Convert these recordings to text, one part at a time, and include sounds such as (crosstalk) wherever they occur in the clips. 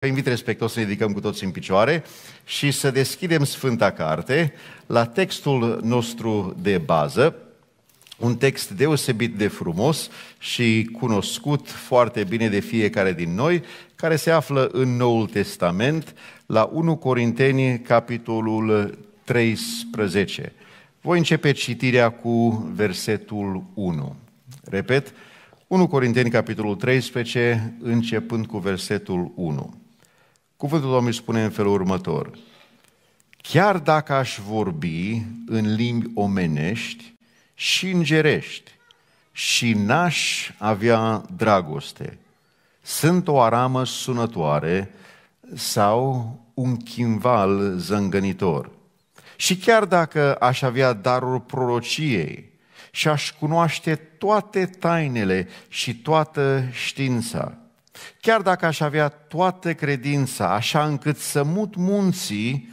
Vă invit respectos să ne ridicăm cu toți în picioare și să deschidem Sfânta Carte la textul nostru de bază, un text deosebit de frumos și cunoscut foarte bine de fiecare din noi, care se află în Noul Testament, la 1 Corinteni, capitolul 13. Voi începe citirea cu versetul 1. Repet, 1 Corinteni, capitolul 13, începând cu versetul 1. Cuvântul Domnului spune în felul următor. Chiar dacă aș vorbi în limbi omenești și îngerești și n-aș avea dragoste, sunt o aramă sunătoare sau un chimval zângănitor. Și chiar dacă aș avea darul prorociei și aș cunoaște toate tainele și toată știința, Chiar dacă aș avea toată credința, așa încât să mut munții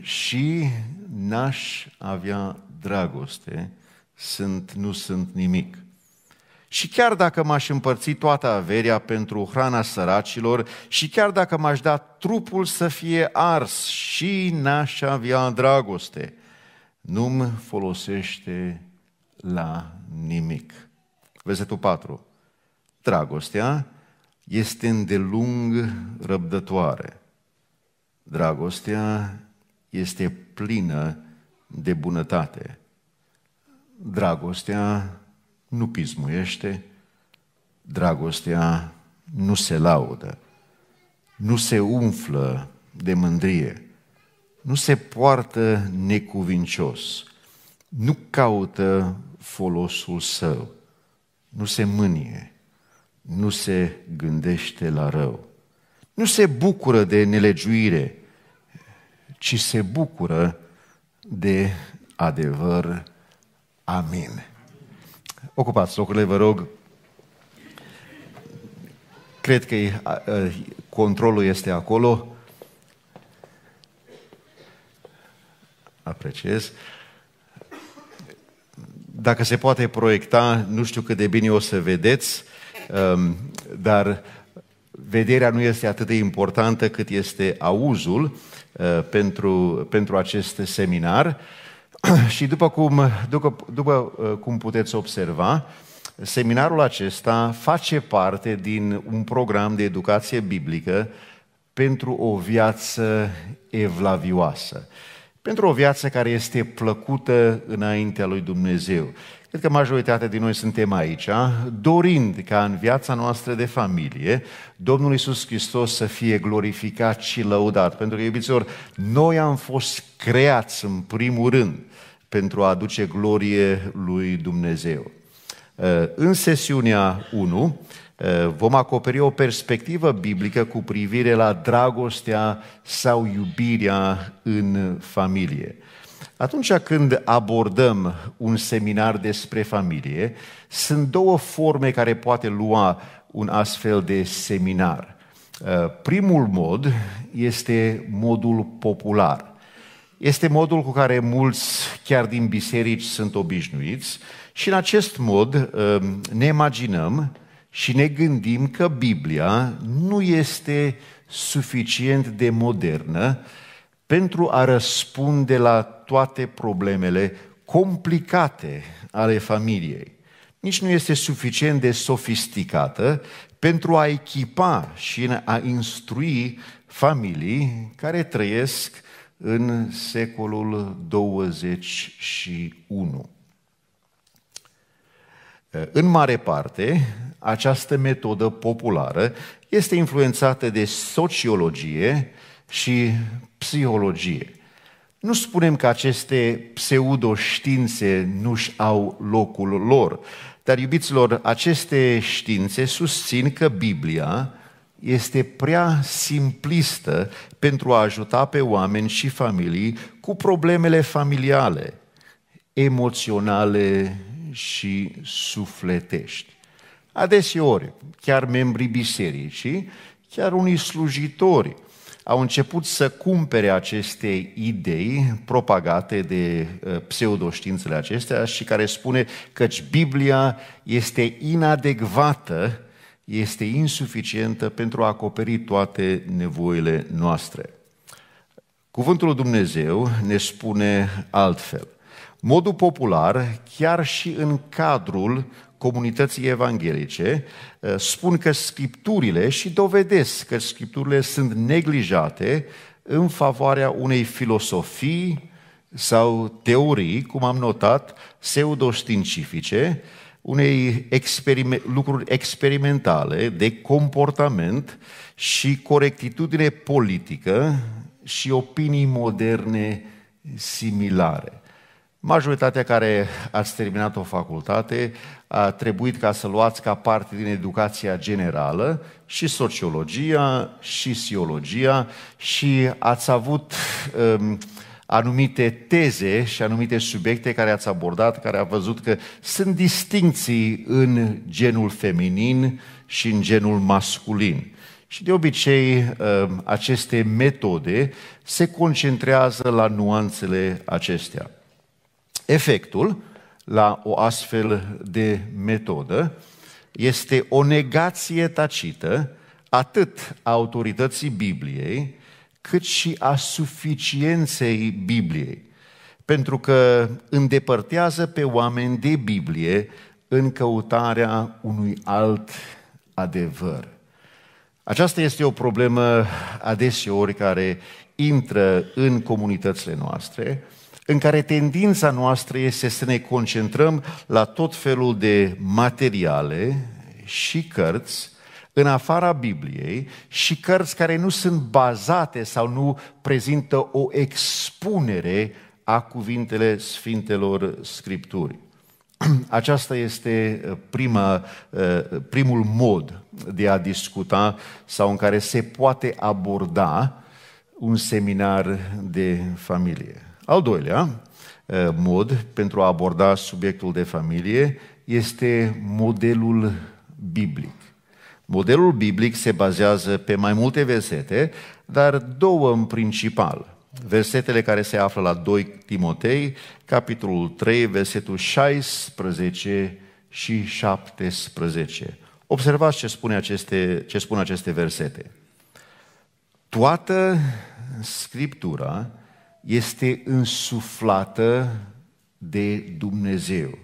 și n-aș avea dragoste, sunt, nu sunt nimic. Și chiar dacă m-aș împărți toată averia pentru hrana săracilor și chiar dacă m-aș da trupul să fie ars și n-aș avea dragoste, nu-mi folosește la nimic. Versetul 4. Dragostea este îndelung răbdătoare. Dragostea este plină de bunătate. Dragostea nu pismuiește, dragostea nu se laudă, nu se umflă de mândrie, nu se poartă necuvincios, nu caută folosul său, nu se mânie, nu se gândește la rău. Nu se bucură de nelegiuire, ci se bucură de adevăr. Amin. Ocupați locurile, vă rog. Cred că controlul este acolo. Apreciez. Dacă se poate proiecta, nu știu cât de bine o să vedeți, Ehm, dar vederea nu este atât de importantă cât este auzul eh, pentru, pentru acest seminar. (clears throat) Și după cum, după, după eh, cum puteți observa, seminarul acesta face parte din un program de educație biblică pentru o viață evlavioasă, pentru o viață care este plăcută înaintea lui Dumnezeu, Cred că majoritatea din noi suntem aici, dorind ca în viața noastră de familie, Domnul Isus Hristos să fie glorificat și lăudat. Pentru că, iubiților, noi am fost creați în primul rând pentru a aduce glorie lui Dumnezeu. Ă, în sesiunea 1 ă, vom acoperi o perspectivă biblică cu privire la dragostea sau iubirea în familie. Atunci când abordăm un seminar despre familie, sunt două forme care poate lua un astfel de seminar. Uh, primul mod este modul popular. Este modul cu care mulți, chiar din biserici, sunt obișnuiți și în acest mod uh, ne imaginăm și ne gândim că Biblia nu este suficient de modernă pentru a răspunde la toate problemele complicate ale familiei. Nici nu este suficient de sofisticată pentru a echipa și a instrui familii care trăiesc în secolul 21. În mare parte, această metodă populară este influențată de sociologie, și psihologie. Nu spunem că aceste pseudoștiințe nu-și au locul lor, dar, iubiților, aceste științe susțin că Biblia este prea simplistă pentru a ajuta pe oameni și familii cu problemele familiale, emoționale și sufletești. Adeseori, chiar membrii bisericii, chiar unii slujitori au început să cumpere aceste idei propagate de uh, pseudoștiințele acestea și care spune că Biblia este inadecvată, este insuficientă pentru a acoperi toate nevoile noastre. Cuvântul lui Dumnezeu ne spune altfel. Modul popular, chiar și în cadrul comunității evanghelice eh, spun că scripturile și dovedesc că scripturile sunt neglijate în favoarea unei filosofii sau teorii, cum am notat, pseudoștiințifice, unei experime- lucruri experimentale de comportament și corectitudine politică și opinii moderne similare. Majoritatea care ați terminat o facultate a trebuit ca să luați ca parte din educația generală și sociologia și siologia și ați avut um, anumite teze și anumite subiecte care ați abordat, care a văzut că sunt distinții în genul feminin și în genul masculin. Și de obicei um, aceste metode se concentrează la nuanțele acestea. Efectul la o astfel de metodă este o negație tacită atât a autorității Bibliei, cât și a suficienței Bibliei. Pentru că îndepărtează pe oameni de Biblie în căutarea unui alt adevăr. Aceasta este o problemă adeseori care intră în comunitățile noastre, în care tendința noastră este să ne concentrăm la tot felul de materiale și cărți în afara Bibliei și cărți care nu sunt bazate sau nu prezintă o expunere a cuvintele Sfintelor Scripturi. (clears throat) Aceasta este uh, prima, uh, primul mod de a discuta sau în care se poate aborda un seminar de familie. Al doilea eh, mod pentru a aborda subiectul de familie este modelul biblic. Modelul biblic se bazează pe mai multe versete, dar două în principal. Versetele care se află la 2 Timotei, capitolul 3, versetul 16 și 17. Observați ce, spune aceste, ce spun aceste versete. Toată Scriptura este însuflată de Dumnezeu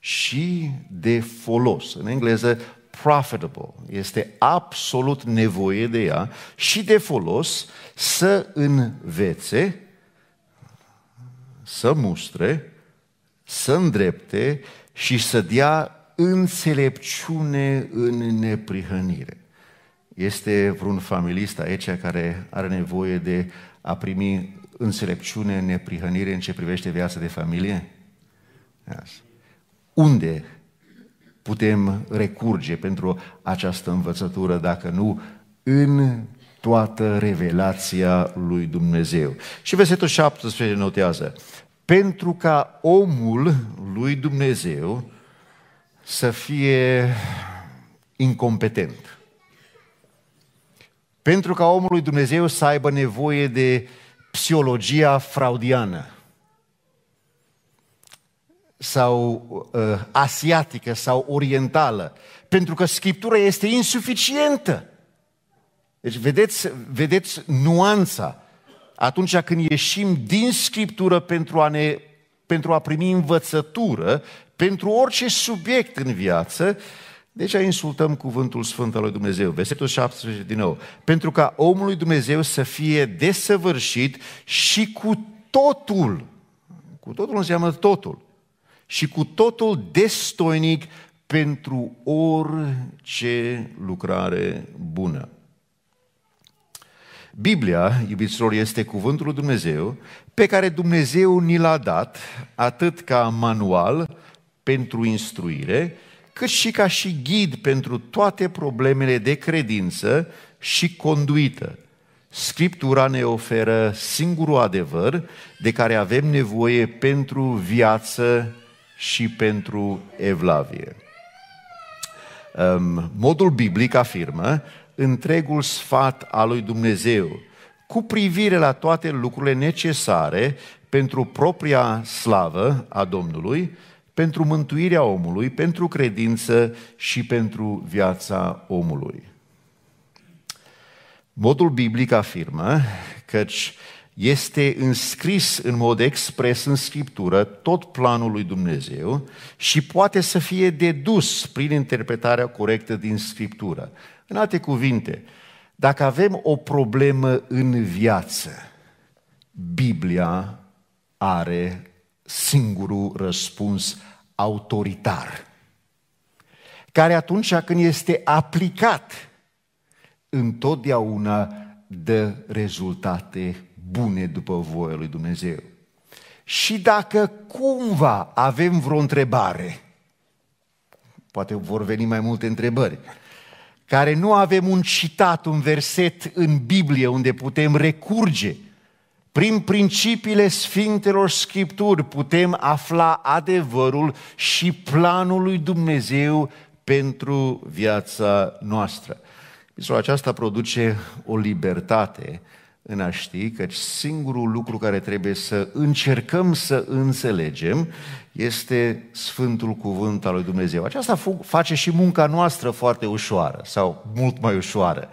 și de folos. În engleză, profitable. Este absolut nevoie de ea și de folos să învețe, să mustre, să îndrepte și să dea înțelepciune în neprihănire. Este vreun familist aici care are nevoie de a primi înțelepciune, neprihănire în ce privește viața de familie? Unde putem recurge pentru această învățătură dacă nu în toată revelația lui Dumnezeu. Și versetul 17 notează, pentru ca omul lui Dumnezeu să fie incompetent. Pentru ca omul lui Dumnezeu să aibă nevoie de uh, psihologia fraudiană sau uh, asiatică sau orientală, pentru că scriptura este insuficientă. Deci vedeți, vedeți nuanța atunci când ieșim din scriptură pentru a, ne, pentru a primi învățătură, pentru orice subiect în viață, uh, deci aici insultăm cuvântul Sfânt al lui Dumnezeu. Versetul 17 din nou. Pentru ca omul lui Dumnezeu să fie desăvârșit și cu totul, cu totul înseamnă totul, și cu totul destoinic pentru orice lucrare bună. Biblia, iubiților, este cuvântul lui Dumnezeu pe care Dumnezeu ni l-a dat atât ca manual pentru instruire, cât și ca și ghid pentru toate problemele de credință și conduită. Scriptura ne oferă singurul adevăr de care avem nevoie pentru viață și pentru evlavie. Ehm, modul biblic afirmă întregul sfat al lui Dumnezeu cu privire la toate lucrurile necesare pentru propria slavă a Domnului, pentru mântuirea omului, pentru credință și pentru viața omului. Modul biblic afirmă căci este înscris în mod expres în Scriptură tot planul lui Dumnezeu și poate să fie dedus prin interpretarea corectă din Scriptură. În alte cuvinte, dacă avem o problemă în viață, Biblia are singurul răspuns autoritar, care atunci când este aplicat, întotdeauna dă rezultate bune după voia lui Dumnezeu. Și dacă cumva avem vreo întrebare, poate vor veni mai multe întrebări, care nu avem un citat, un verset în Biblie unde putem recurge, prin principiile Sfintelor Scripturi putem afla adevărul și planul lui Dumnezeu pentru viața noastră. Epistola aceasta produce o libertate în a ști că singurul lucru care trebuie să încercăm să înțelegem este Sfântul Cuvânt al lui Dumnezeu. Aceasta face și munca noastră foarte ușoară sau mult mai ușoară.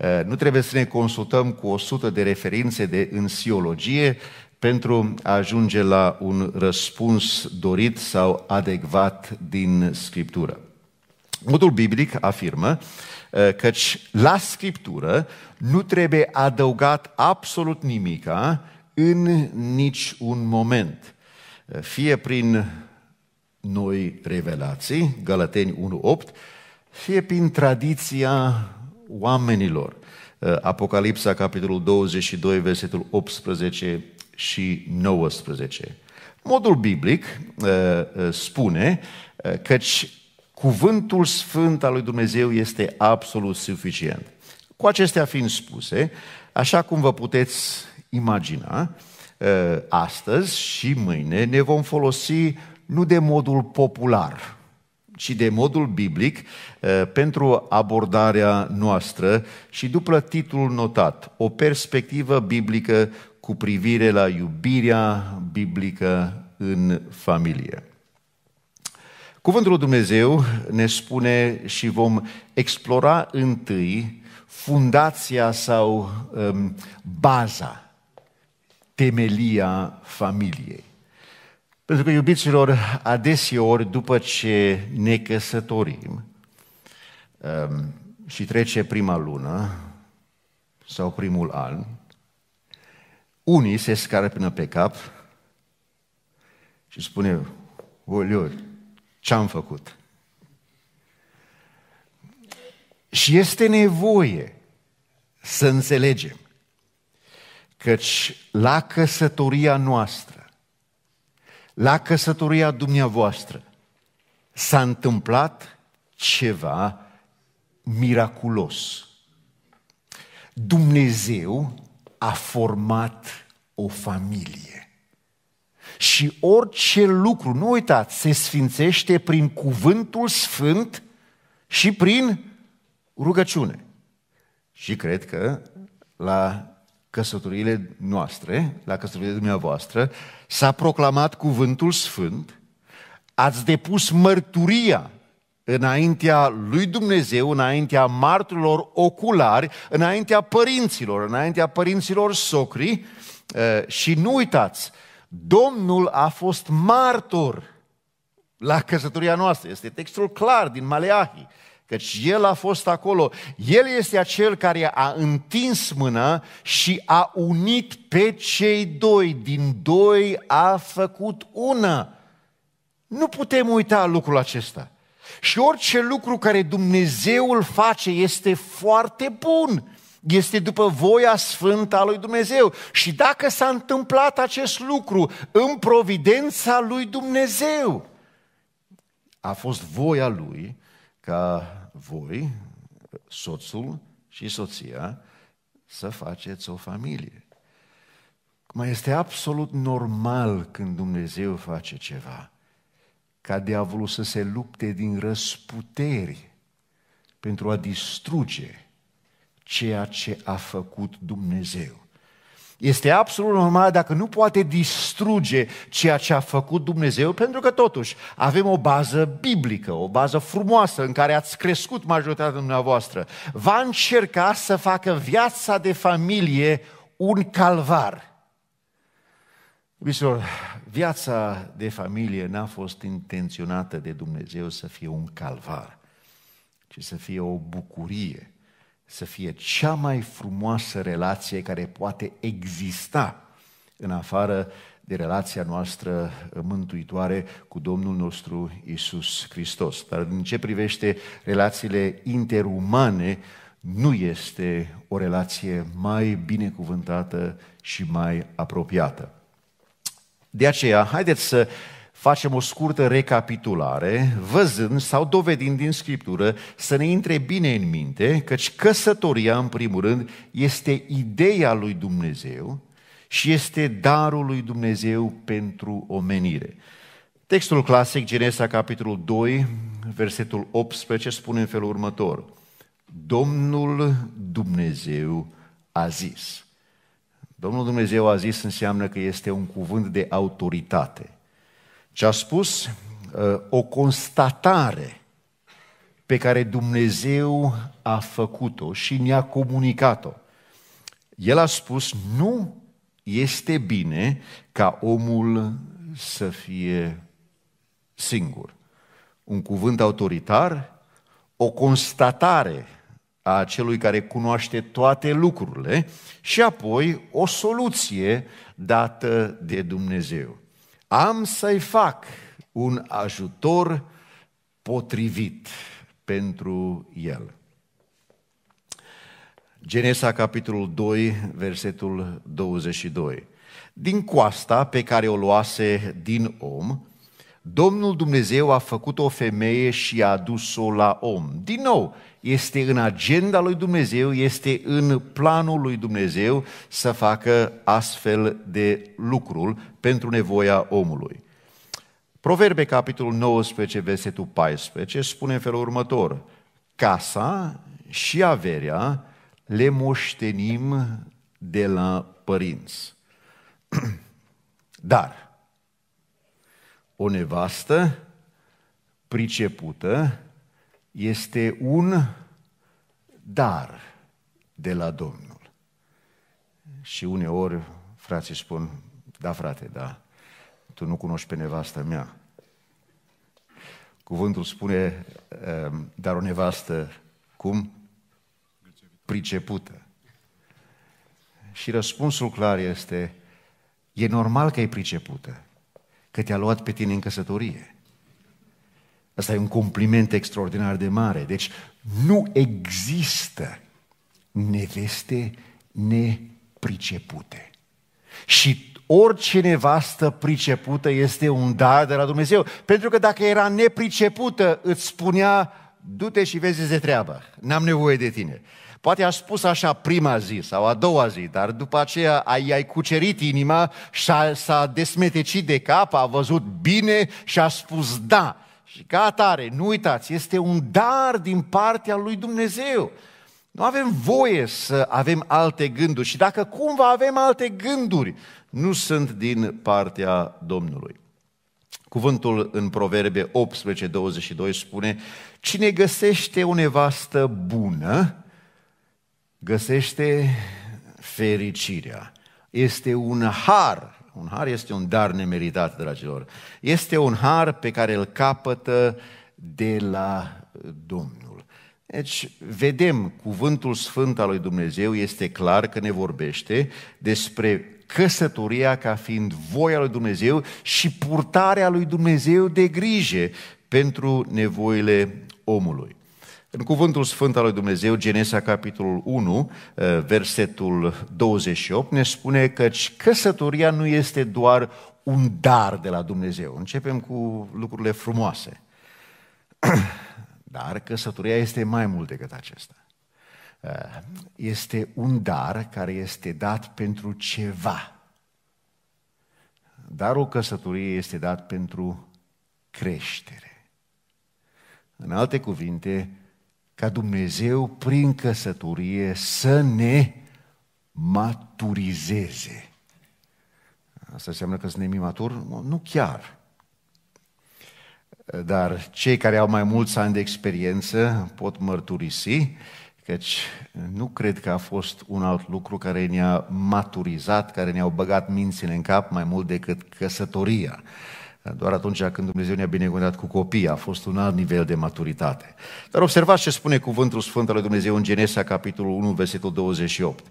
Eh, nu trebuie să ne consultăm cu 100 de referințe de însiologie pentru a ajunge la un răspuns dorit sau adecvat din Scriptură. Modul biblic afirmă eh, căci la Scriptură nu trebuie adăugat absolut nimica în nici un moment. Eh, fie prin noi revelații, Galateni 1.8, fie prin tradiția oamenilor. Uh, Apocalipsa, capitolul 22, versetul 18 și 19. Modul biblic uh, uh, spune căci cuvântul sfânt al lui Dumnezeu este absolut suficient. Cu acestea fiind spuse, așa cum vă puteți imagina, astăzi și mâine ne vom folosi nu de modul popular, ci de modul biblic eh, pentru abordarea noastră și după titlul notat, o perspectivă biblică cu privire la iubirea biblică în familie. Cuvântul lui Dumnezeu ne spune și vom explora întâi fundația sau um, baza, temelia familiei. Pentru că, iubiților, adeseori, după ce ne căsătorim um, și trece prima lună sau primul an, unii se scarpină pe cap și spune, Oliu, ce-am făcut? Și este nevoie să înțelegem căci la căsătoria noastră la căsătoria dumneavoastră s-a întâmplat ceva miraculos. Dumnezeu a format o familie. Și orice lucru, nu uitați, se sfințește prin cuvântul sfânt și prin rugăciune. Și cred că la căsătoriile noastre, la căsătoriile dumneavoastră, s-a proclamat cuvântul sfânt, ați depus mărturia înaintea lui Dumnezeu, înaintea marturilor oculari, înaintea părinților, înaintea părinților socri și nu uitați, Domnul a fost martor la căsătoria noastră. Este textul clar din Maleahii. Căci El a fost acolo. El este acel care a întins mâna și a unit pe cei doi. Din doi a făcut una. Nu putem uita lucrul acesta. Și orice lucru care Dumnezeu îl face este foarte bun. Este după voia sfântă a lui Dumnezeu. Și dacă s-a întâmplat acest lucru în providența lui Dumnezeu, a fost voia lui ca voi, soțul și soția, să faceți o familie. Mai este absolut normal când Dumnezeu face ceva, ca diavolul să se lupte din răsputeri pentru a distruge ceea ce a făcut Dumnezeu. Este absolut normal dacă nu poate distruge ceea ce a făcut Dumnezeu, pentru că totuși avem o bază biblică, o bază frumoasă în care ați crescut majoritatea dumneavoastră. Va încerca să facă viața de familie un calvar. Iubiților, viața de familie n-a fost intenționată de Dumnezeu să fie un calvar, ci să fie o bucurie să fie cea mai frumoasă relație care poate exista în afară de relația noastră mântuitoare cu Domnul nostru Isus Hristos. Dar în ce privește relațiile interumane, nu este o relație mai binecuvântată și mai apropiată. De aceea, haideți să facem o scurtă recapitulare, văzând sau dovedind din Scriptură să ne intre bine în minte, căci căsătoria, în primul rând, este ideea lui Dumnezeu și este darul lui Dumnezeu pentru omenire. Textul clasic, Genesa, capitolul 2, versetul 18, spune în felul următor. Domnul Dumnezeu a zis. Domnul Dumnezeu a zis înseamnă că este un cuvânt de autoritate – și a spus ă, o constatare pe care Dumnezeu a făcut-o și ne-a comunicat-o. El a spus, nu este bine ca omul să fie singur. Un cuvânt autoritar, o constatare a celui care cunoaște toate lucrurile și apoi o soluție dată de Dumnezeu. Am să-i fac un ajutor potrivit pentru el. Genesa, capitolul 2, versetul 22. Din coasta pe care o luase din om, Domnul Dumnezeu a făcut o femeie și a adus-o la om. Din nou, este în agenda lui Dumnezeu, este în planul lui Dumnezeu să facă astfel de lucrul pentru nevoia omului. Proverbe, capitolul 19, versetul 14, spune în felul următor, Casa și averea le moștenim de la părinți. (clears throat) Dar, o nevastă pricepută este un dar de la Domnul. Și uneori frații spun, da frate, da, tu nu cunoști pe nevastă mea. Cuvântul spune, ehm, dar o nevastă, cum? Pricepută. Și răspunsul clar este, e normal că e pricepută că te-a luat pe tine în căsătorie. Asta e un compliment extraordinar de mare. Deci nu există neveste nepricepute. Și orice nevastă pricepută este un dar de la Dumnezeu. Pentru că dacă era nepricepută, îți spunea, du-te și vezi de treabă, n-am nevoie de tine. Poate a spus așa prima zi sau a doua zi, dar după aceea ai, ai cucerit inima și a, s-a desmetecit de cap, a văzut bine și a spus da. Și ca atare, nu uitați, este un dar din partea lui Dumnezeu. Nu avem voie să avem alte gânduri și dacă cumva avem alte gânduri, nu sunt din partea Domnului. Cuvântul în Proverbe 18, 22 spune, Cine găsește o nevastă bună, găsește fericirea. Este un har. Un har este un dar nemeritat, dragilor. Este un har pe care îl capătă de la Domnul. Deci, vedem, cuvântul sfânt al lui Dumnezeu este clar că ne vorbește despre căsătoria ca fiind voia lui Dumnezeu și purtarea lui Dumnezeu de grijă pentru nevoile omului. În cuvântul sfânt al lui Dumnezeu, Genesa capitolul 1, eh, versetul 28, ne spune că căsătoria nu este doar un dar de la Dumnezeu. Începem cu lucrurile frumoase. (clears throat) Dar căsătoria este mai mult decât acesta. Eh, este un dar care este dat pentru ceva. Darul căsătoriei este dat pentru creștere. În alte cuvinte, ca Dumnezeu prin căsătorie să ne maturizeze. Asta înseamnă că suntem imaturi? Nu chiar. Dar cei care au mai mulți ani de experiență pot mărturisi căci nu cred că a fost un alt lucru care ne-a maturizat, care ne-au băgat mințile în cap mai mult decât căsătoria. Doar atunci când Dumnezeu ne-a binecuvântat cu copii, a fost un alt nivel de maturitate. Dar observați ce spune cuvântul Sfânt al lui Dumnezeu în Genesa, capitolul 1, versetul 28.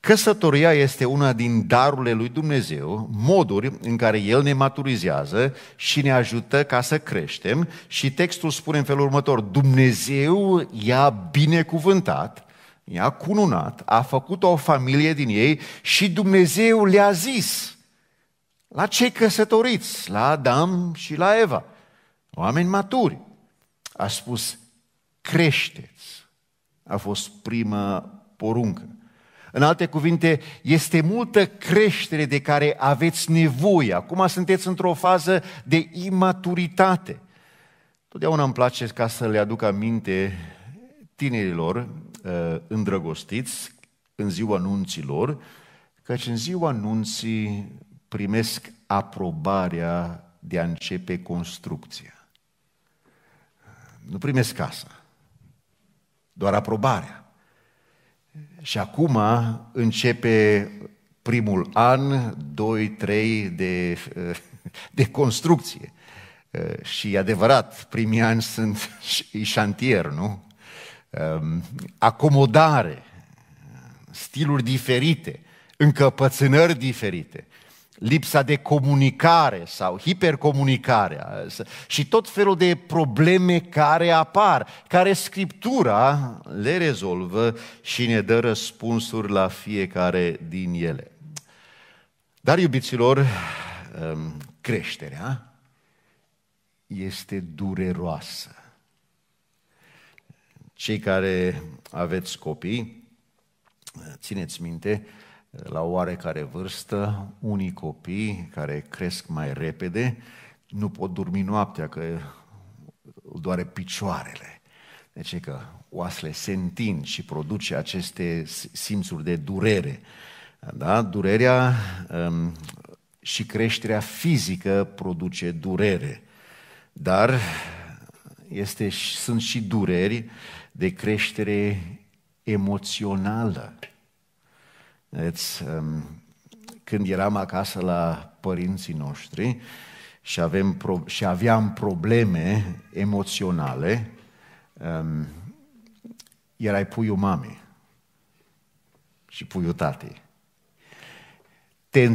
Căsătoria este una din darurile lui Dumnezeu, moduri în care El ne maturizează și ne ajută ca să creștem și textul spune în felul următor, Dumnezeu i-a binecuvântat, i-a cununat, a făcut o familie din ei și Dumnezeu le-a zis, la cei căsătoriți, la Adam și la Eva, oameni maturi. A spus, creșteți. A fost prima poruncă. În alte cuvinte, este multă creștere de care aveți nevoie. Acum sunteți într-o fază de imaturitate. Totdeauna îmi place ca să le aduc aminte tinerilor uh, îndrăgostiți în ziua nunților, căci în ziua nunții primesc aprobarea de a începe construcția. Nu primesc casa, doar aprobarea. Și acum începe primul an, 2-3 de, de construcție. Și e adevărat, primii ani sunt și șantier, nu? Ehm, acomodare, stiluri diferite, încăpățânări diferite lipsa de comunicare sau hipercomunicarea și tot felul de probleme care apar, care Scriptura le rezolvă și ne dă răspunsuri la fiecare din ele. Dar, iubiților, um, creșterea este dureroasă. Cei care aveți copii, țineți minte, la oarecare vârstă, unii copii care cresc mai repede nu pot dormi noaptea că doare picioarele. Deci ce? că oasele se întind și produce aceste simțuri de durere. Da? Durerea um, și creșterea fizică produce durere. Dar este, sunt și dureri de creștere emoțională Vedeți, um, când eram acasă la părinții noștri și, avem pro- și aveam probleme emoționale, um, erai puiul mamei și puiul tatei. Te,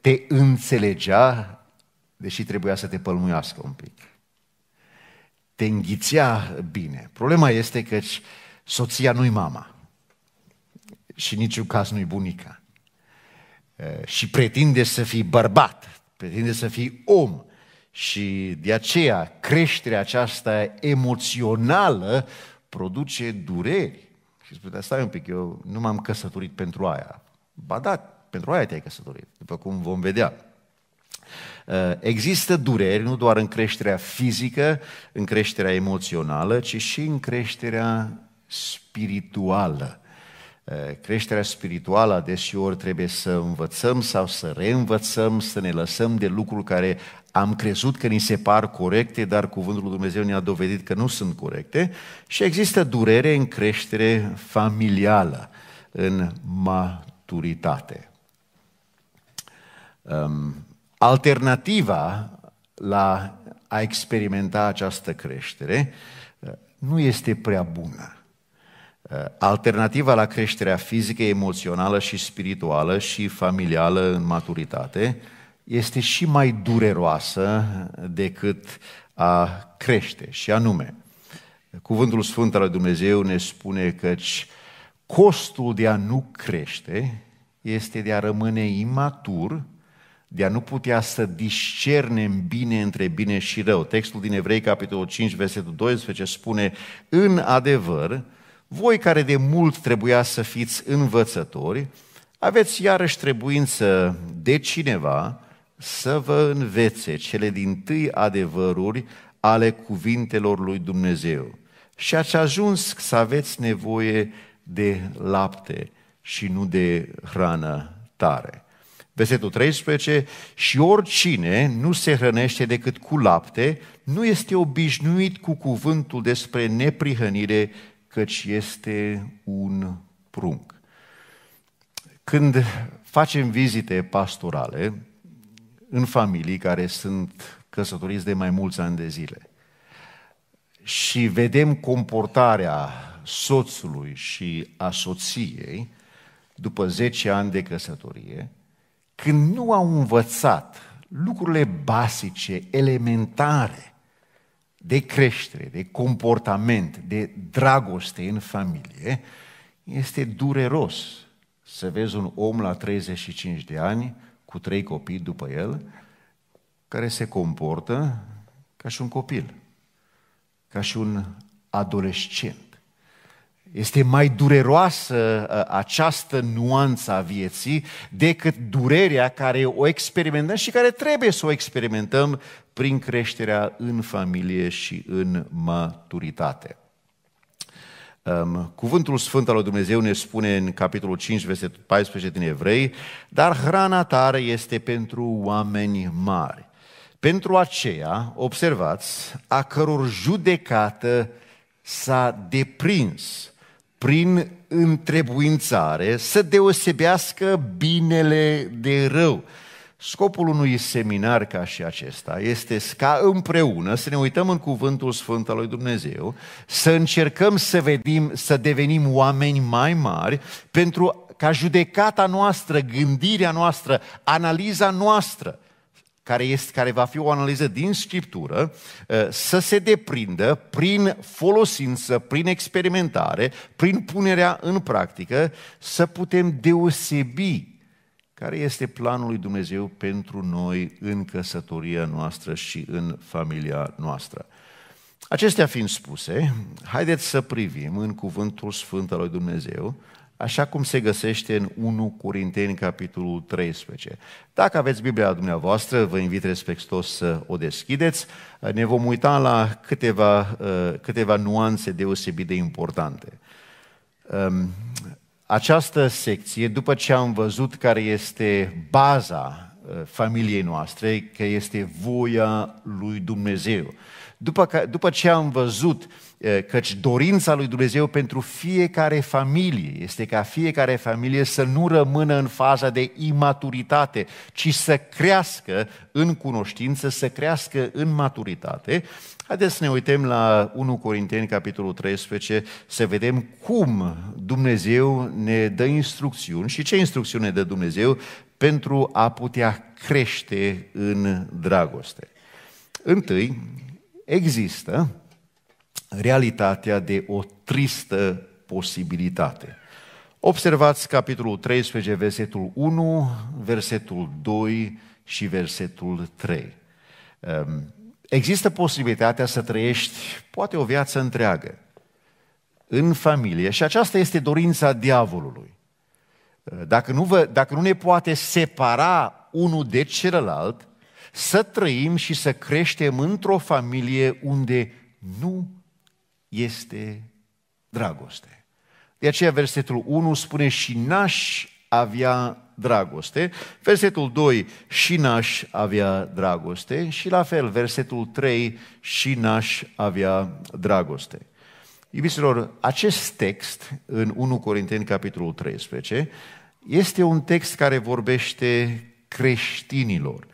te înțelegea, deși trebuia să te pălmuiască un pic. Te înghițea bine. Problema este că soția nu-i mama și niciun caz nu-i bunica. Și pretinde să fii bărbat, pretinde să fii om. Și de aceea creșterea aceasta emoțională produce dureri. Și spune, dar stai un pic, eu nu m-am căsătorit pentru aia. Ba da, pentru aia te-ai căsătorit, după cum vom vedea. Există dureri nu doar în creșterea fizică, în creșterea emoțională, ci și în creșterea spirituală creșterea spirituală adeseori trebuie să învățăm sau să reînvățăm, să ne lăsăm de lucruri care am crezut că ni se par corecte, dar Cuvântul lui Dumnezeu ne-a dovedit că nu sunt corecte și există durere în creștere familială, în maturitate. Alternativa la a experimenta această creștere nu este prea bună Eh, alternativa la creșterea fizică, emoțională și spirituală și familială în maturitate este și mai dureroasă decât a crește. Și anume, Cuvântul Sfânt al lui Dumnezeu ne spune că costul de a nu crește este de a rămâne imatur, de a nu putea să discernem bine între bine și rău. Textul din Evrei, capitolul 5, versetul 12, spune, în adevăr, voi care de mult trebuia să fiți învățători, aveți iarăși trebuință de cineva să vă învețe cele din tâi adevăruri ale cuvintelor lui Dumnezeu. Și ați ajuns să aveți nevoie de lapte și nu de hrană tare. Versetul 13, și oricine nu se hrănește decât cu lapte, nu este obișnuit cu cuvântul despre neprihănire căci este un prunc. Când facem vizite pastorale în familii care sunt căsătoriți de mai mulți ani de zile și vedem comportarea soțului și a soției după 10 ani de căsătorie, când nu au învățat lucrurile basice, elementare, de creștere, de comportament, de dragoste în familie, este dureros să vezi un om la 35 de ani cu trei copii după el care se comportă ca și un copil, ca și un adolescent. Este mai dureroasă ă, această nuanță a vieții decât durerea care o experimentăm și care trebuie să o experimentăm prin creșterea în familie și în maturitate. Cuvântul Sfânt al lui Dumnezeu ne spune în capitolul 5, versetul 14 din Evrei, dar hrana tare este pentru oameni mari. Pentru aceea, observați, a căror judecată s-a deprins prin întrebuințare să deosebească binele de rău. Scopul unui seminar ca și acesta este ca împreună să ne uităm în cuvântul Sfânt al lui Dumnezeu, să încercăm să, vedim, să devenim oameni mai mari pentru ca judecata noastră, gândirea noastră, analiza noastră care, este, care va fi o analiză din Scriptură, eh, să se deprindă prin folosință, prin experimentare, prin punerea în practică, să putem deosebi care este planul lui Dumnezeu pentru noi în căsătoria noastră și în familia noastră. Acestea fiind spuse, haideți să privim în Cuvântul Sfânt al lui Dumnezeu așa cum se găsește în 1 Corinteni, capitolul 13. Dacă aveți Biblia dumneavoastră, vă invit respectos să o deschideți. Ne vom uita la câteva, uh, câteva nuanțe deosebit de importante. Um, această secție, după ce am văzut care este baza uh, familiei noastre, că este voia lui Dumnezeu, după, după ce am văzut uh, Eh, căci dorința lui Dumnezeu pentru fiecare familie este ca fiecare familie să nu rămână în faza de imaturitate, ci să crească în cunoștință, să crească în maturitate. Haideți să ne uităm la 1 Corinteni, capitolul 13, să vedem cum Dumnezeu ne dă instrucțiuni și ce instrucțiune dă Dumnezeu pentru a putea crește în dragoste. Întâi, există realitatea de o tristă posibilitate. Observați capitolul 13, versetul 1, versetul 2 și versetul 3. Ehm, există posibilitatea să trăiești poate o viață întreagă în familie și aceasta este dorința diavolului. Ehm, dacă nu, vă, dacă nu ne poate separa unul de celălalt, să trăim și să creștem într-o familie unde nu este dragoste. De aceea versetul 1 spune și n-aș avea dragoste, versetul 2 și n-aș avea dragoste și la fel versetul 3 și n-aș avea dragoste. Iubiților, acest text în 1 Corinteni capitolul 13 este un text care vorbește creștinilor.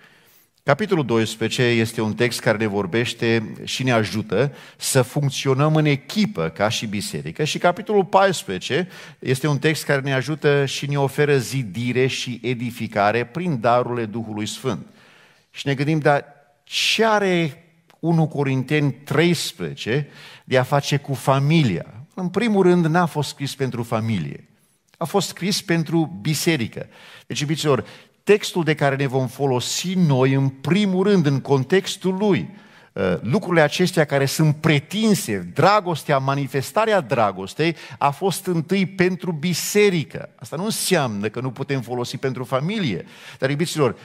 Capitolul 12 este un text care ne vorbește și ne ajută să funcționăm în echipă ca și biserică și capitolul 14 este un text care ne ajută și ne oferă zidire și edificare prin darurile Duhului Sfânt. Și ne gândim, dar ce are 1 Corinteni 13 de a face cu familia? În primul rând, n-a fost scris pentru familie. A fost scris pentru biserică. Deci, iubiților, textul de care ne vom folosi noi, în primul rând, în contextul lui, uh, lucrurile acestea care sunt pretinse, dragostea, manifestarea dragostei, a fost întâi pentru biserică. Asta nu înseamnă că nu putem folosi pentru familie. Dar, iubiților,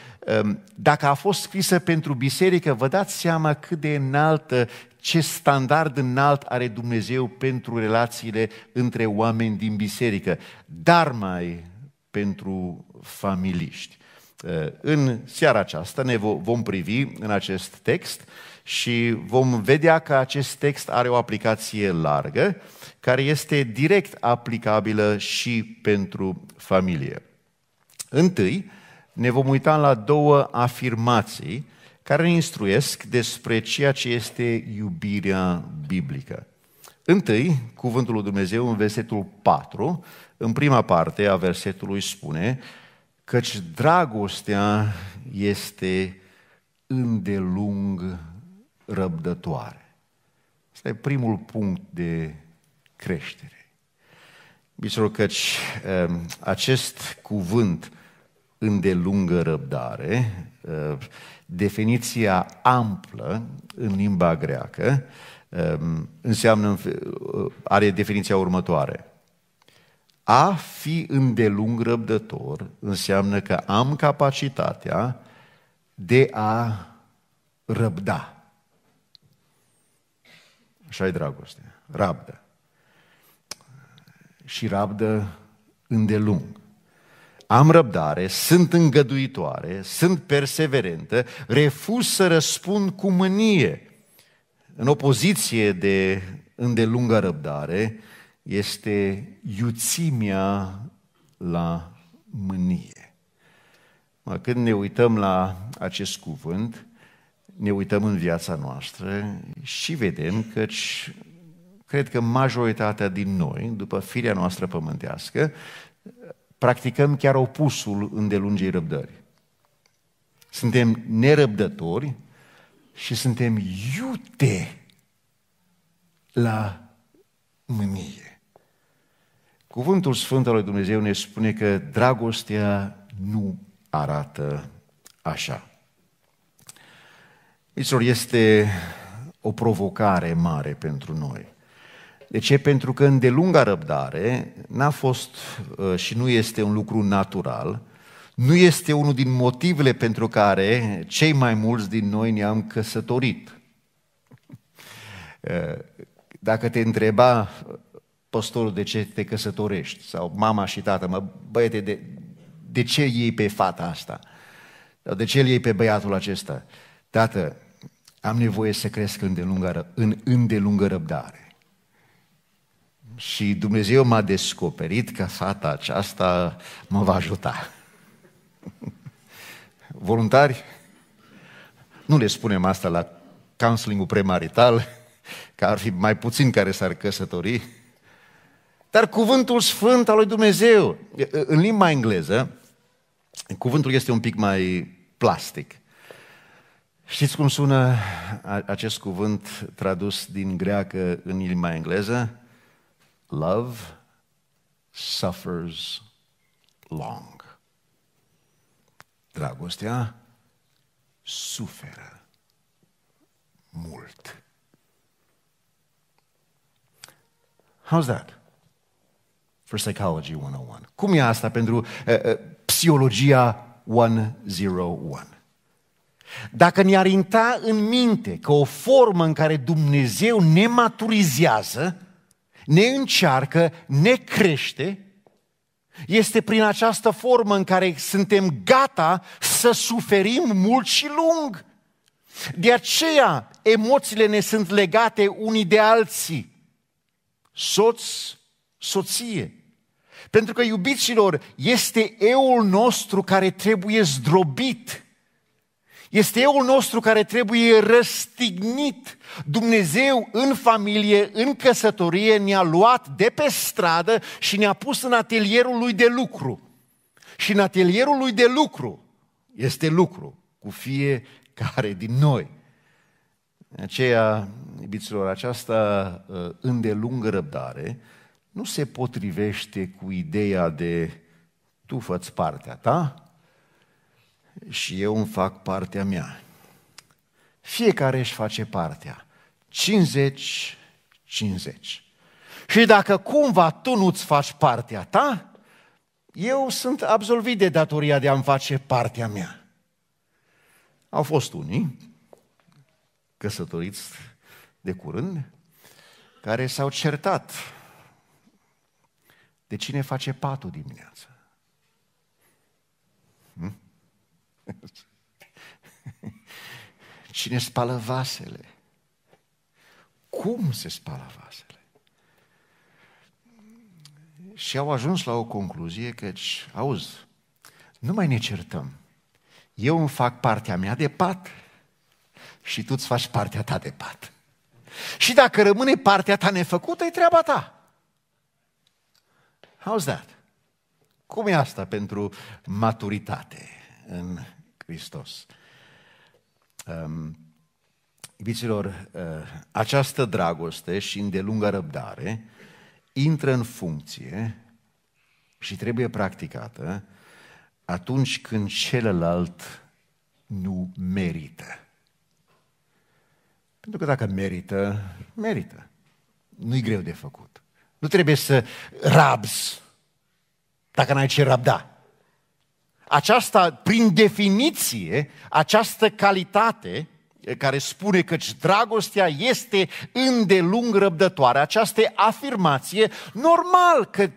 um, dacă a fost scrisă pentru biserică, vă dați seama cât de înaltă, ce standard înalt are Dumnezeu pentru relațiile între oameni din biserică. Dar mai pentru familiști. Eh, în seara aceasta ne vom privi în acest text și vom vedea că acest text are o aplicație largă care este direct aplicabilă și pentru familie. Întâi, ne vom uita la două afirmații care ne instruiesc despre ceea ce este iubirea biblică. Întâi, cuvântul lui Dumnezeu în versetul 4, în prima parte a versetului spune căci dragostea este îndelung răbdătoare. Asta e primul punct de creștere. Biserul, căci ehm, acest cuvânt îndelungă răbdare, ehm, definiția amplă în limba greacă, ehm, înseamnă, are definiția următoare – a fi îndelung răbdător înseamnă că am capacitatea de a răbda. Așa e dragoste, rabdă. Și rabdă îndelung. Am răbdare, sunt îngăduitoare, sunt perseverentă, refuz să răspund cu mânie. În opoziție de îndelungă răbdare, este iuțimia la mânie. Când ne uităm la acest cuvânt, ne uităm în viața noastră și vedem că cred că majoritatea din noi, după firea noastră pământească, practicăm chiar opusul îndelungii răbdări. Suntem nerăbdători și suntem iute la mânie. Cuvântul Sfânt al lui Dumnezeu ne spune că dragostea nu arată așa. Iisor este o provocare mare pentru noi. De ce? Pentru că îndelunga răbdare n-a fost uh, și nu este un lucru natural, nu este unul din motivele pentru care cei mai mulți din noi ne-am căsătorit. Uh, dacă te întreba păstorul, de ce te căsătorești? Sau mama și tată, mă, băiete, de, de ce iei pe fata asta? De ce îl iei pe băiatul acesta? Tată, am nevoie să cresc îndelungă, în îndelungă răbdare. Și Dumnezeu m-a descoperit că fata aceasta mă va ajuta. (laughs) Voluntari? Nu le spunem asta la counseling-ul premarital, că ar fi mai puțin care s-ar căsători, dar cuvântul sfânt al lui Dumnezeu, în limba engleză, cuvântul este un pic mai plastic. Știți cum sună acest cuvânt tradus din greacă în limba engleză? Love suffers long. Dragostea suferă mult. How's that? for Psychology 101. Cum e asta pentru uh, uh, psihologia 101? Dacă ne-ar intra în minte că o formă în care Dumnezeu ne maturizează, ne încearcă, ne crește, este prin această formă în care suntem gata să suferim mult și lung. De aceea emoțiile ne sunt legate unii de alții. Soț, soție, pentru că, iubiților, este euul nostru care trebuie zdrobit. Este euul nostru care trebuie răstignit. Dumnezeu în familie, în căsătorie, ne-a luat de pe stradă și ne-a pus în atelierul lui de lucru. Și în atelierul lui de lucru este lucru cu fiecare din noi. De aceea, iubiților, această uh, îndelungă răbdare nu se potrivește cu ideea de tu făți partea ta și eu îmi fac partea mea. Fiecare își face partea. 50, 50. Și dacă cumva tu nu-ți faci partea ta, eu sunt absolvit de datoria de a-mi face partea mea. Au fost unii căsătoriți de curând care s-au certat de cine face patul dimineața. Hm? (laughs) Cine spală vasele? Cum se spală vasele? Și au ajuns la o concluzie că, auzi, nu mai ne certăm. Eu îmi fac partea mea de pat și tu îți faci partea ta de pat. Și dacă rămâne partea ta nefăcută, e treaba ta. How's that? Cum e asta pentru maturitate în Hristos? Um, iubiților, uh, această dragoste și îndelungă răbdare intră în funcție și trebuie practicată atunci când celălalt nu merită. Pentru că dacă merită, merită. Nu-i greu de făcut. Nu trebuie să rabzi dacă n-ai ce rabda. Aceasta, prin definiție, această calitate care spune că dragostea este îndelung răbdătoare. Această afirmație, normal că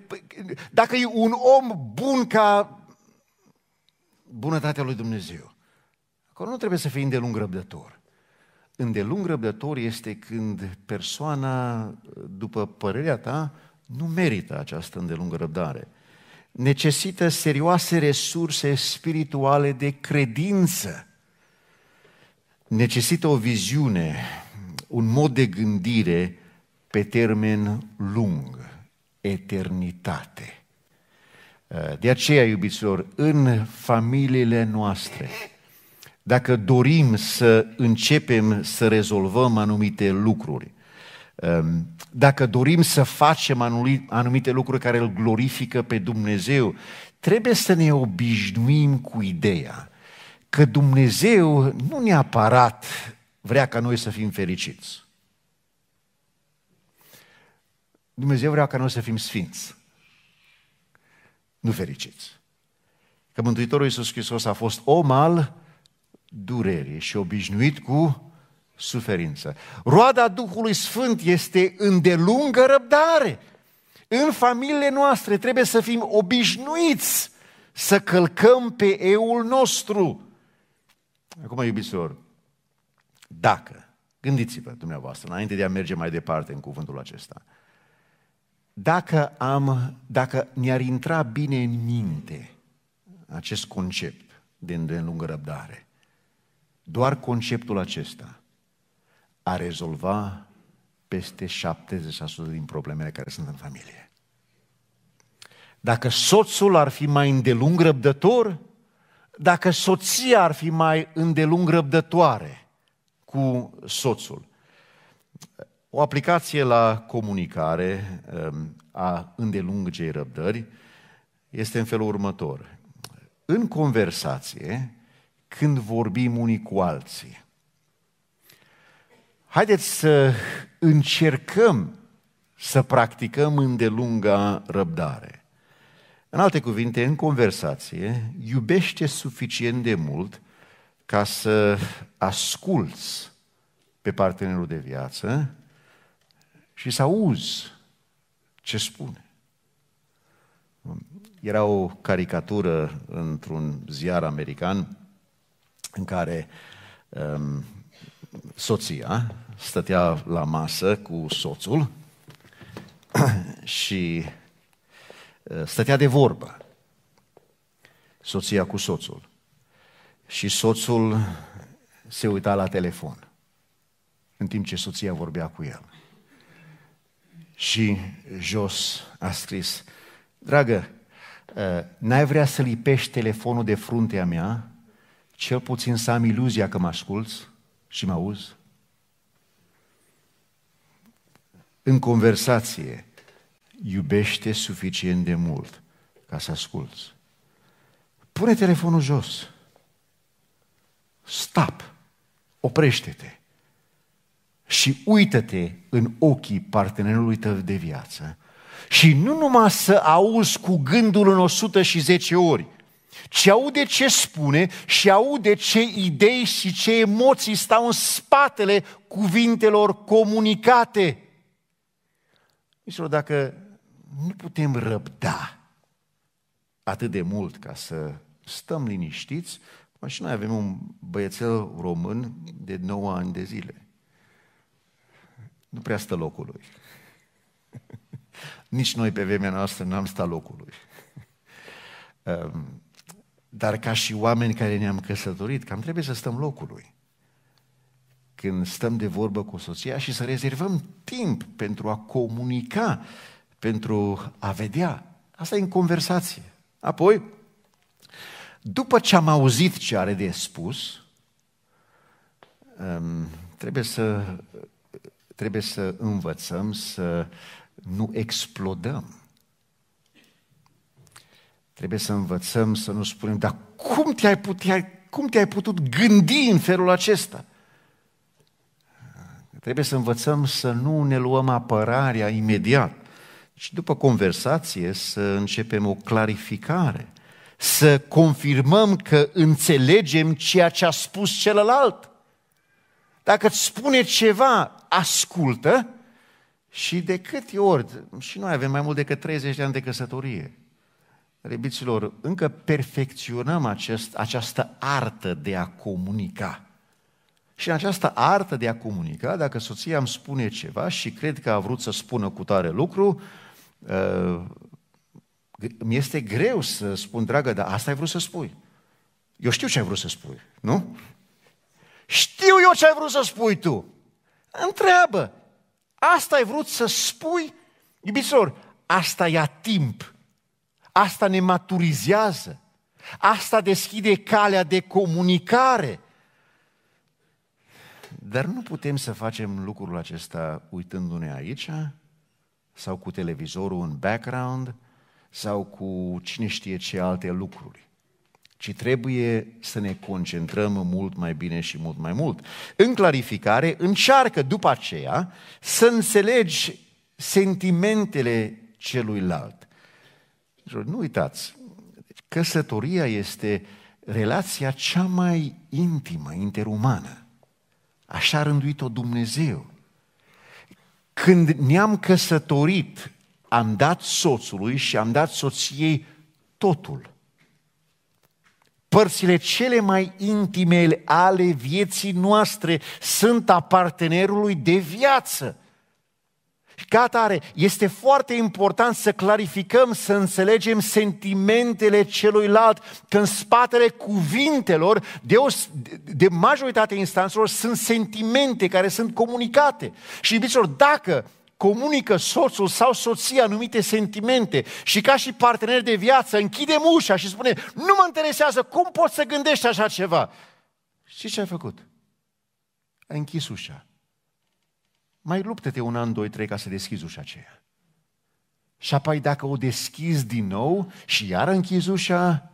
dacă e un om bun ca bunătatea lui Dumnezeu, acolo nu trebuie să fie îndelung răbdător îndelung răbdător este când persoana, după părerea ta, nu merită această îndelungă răbdare. Necesită serioase resurse spirituale de credință. Necesită o viziune, un mod de gândire pe termen lung, eternitate. De aceea, iubiților, în familiile noastre, dacă dorim să începem să rezolvăm anumite lucruri, um, dacă dorim să facem anumite lucruri care îl glorifică pe Dumnezeu, trebuie să ne obișnuim cu ideea că Dumnezeu nu neapărat vrea ca noi să fim fericiți. Dumnezeu vrea ca noi să fim sfinți, nu fericiți. Că Mântuitorul Iisus Hristos a fost om al durere și obișnuit cu suferință. Roada Duhului Sfânt este îndelungă răbdare. În familiile noastre trebuie să fim obișnuiți să călcăm pe eul nostru. Acum, iubisor, dacă, gândiți-vă dumneavoastră, înainte de a merge mai departe în cuvântul acesta, dacă, am, dacă ne-ar intra bine în minte acest concept de îndelungă răbdare, doar conceptul acesta a rezolva peste 70% din problemele care sunt în familie. Dacă soțul ar fi mai îndelung răbdător, dacă soția ar fi mai îndelung răbdătoare cu soțul. O aplicație la comunicare um, a îndelungei răbdări este în felul următor. În conversație, când vorbim unii cu alții. Haideți să încercăm să practicăm îndelunga răbdare. În alte cuvinte, în conversație, iubește suficient de mult ca să asculți pe partenerul de viață și să auzi ce spune. Era o caricatură într-un ziar american în care um, soția stătea la masă cu soțul (clears throat) și uh, stătea de vorbă soția cu soțul. Și soțul se uita la telefon în timp ce soția vorbea cu el. Și jos a scris, dragă, uh, n-ai vrea să lipești telefonul de fruntea mea cel puțin să am iluzia că mă asculți și mă auzi? În conversație, iubește suficient de mult ca să asculți. Pune telefonul jos. Stop. Oprește-te. Și uită-te în ochii partenerului tău de viață. Și nu numai să auzi cu gândul în 110 ori, ci aude ce spune și aude ce idei și ce emoții stau în spatele cuvintelor comunicate. Mișilor, dacă nu putem răbda atât de mult ca să stăm liniștiți, și noi avem un băiețel român de 9 ani de zile. Nu prea stă locul lui. Nici noi pe vremea noastră n-am stat locului. Ehm, dar ca și oameni care ne-am căsătorit, cam trebuie să stăm locului. Când stăm de vorbă cu soția și să rezervăm timp pentru a comunica, pentru a vedea. Asta e în conversație. Apoi, după ce am auzit ce are de spus, um, trebuie să, trebuie să învățăm să nu explodăm. Trebuie să învățăm să nu spunem, dar cum te-ai, putea, cum te-ai putut gândi în felul acesta? Trebuie să învățăm să nu ne luăm apărarea imediat, ci după conversație să începem o clarificare, să confirmăm că înțelegem ceea ce a spus celălalt. Dacă îți spune ceva, ascultă și de câte ori, și noi avem mai mult decât 30 de ani de căsătorie, rebiților încă perfecționăm acest, această artă de a comunica. Și în această artă de a comunica, dacă soția îmi spune ceva și cred că a vrut să spună cu tare lucru, uh, mi este greu să spun, dragă, dar asta ai vrut să spui. Eu știu ce ai vrut să spui, nu? Știu eu ce ai vrut să spui tu. Întreabă. Asta ai vrut să spui? Iubiților, asta ia timp. Asta ne maturizează. Asta deschide calea de comunicare. Dar nu putem să facem lucrul acesta uitându-ne aici sau cu televizorul în background sau cu cine știe ce alte lucruri ci trebuie să ne concentrăm mult mai bine și mult mai mult. În clarificare, încearcă după aceea să înțelegi sentimentele celuilalt. Nu uitați, deci căsătoria este relația cea mai intimă, interumană. Așa a rânduit-o Dumnezeu. Când ne-am căsătorit, am dat soțului și am dat soției totul. Părțile cele mai intime ale vieții noastre sunt a partenerului de viață. Ca atare, este foarte important să clarificăm, să înțelegem sentimentele celuilalt, că în spatele cuvintelor, de, o, de majoritatea instanțelor, sunt sentimente care sunt comunicate. Și, iubiților, dacă comunică soțul sau soția anumite sentimente și ca și partener de viață închide ușa și spune nu mă interesează, cum poți să gândești așa ceva? Și ce ai făcut? Ai închis ușa mai luptă-te un an, doi, trei ca să deschizi ușa aceea. Și apoi dacă o deschizi din nou și iar închizi ușa,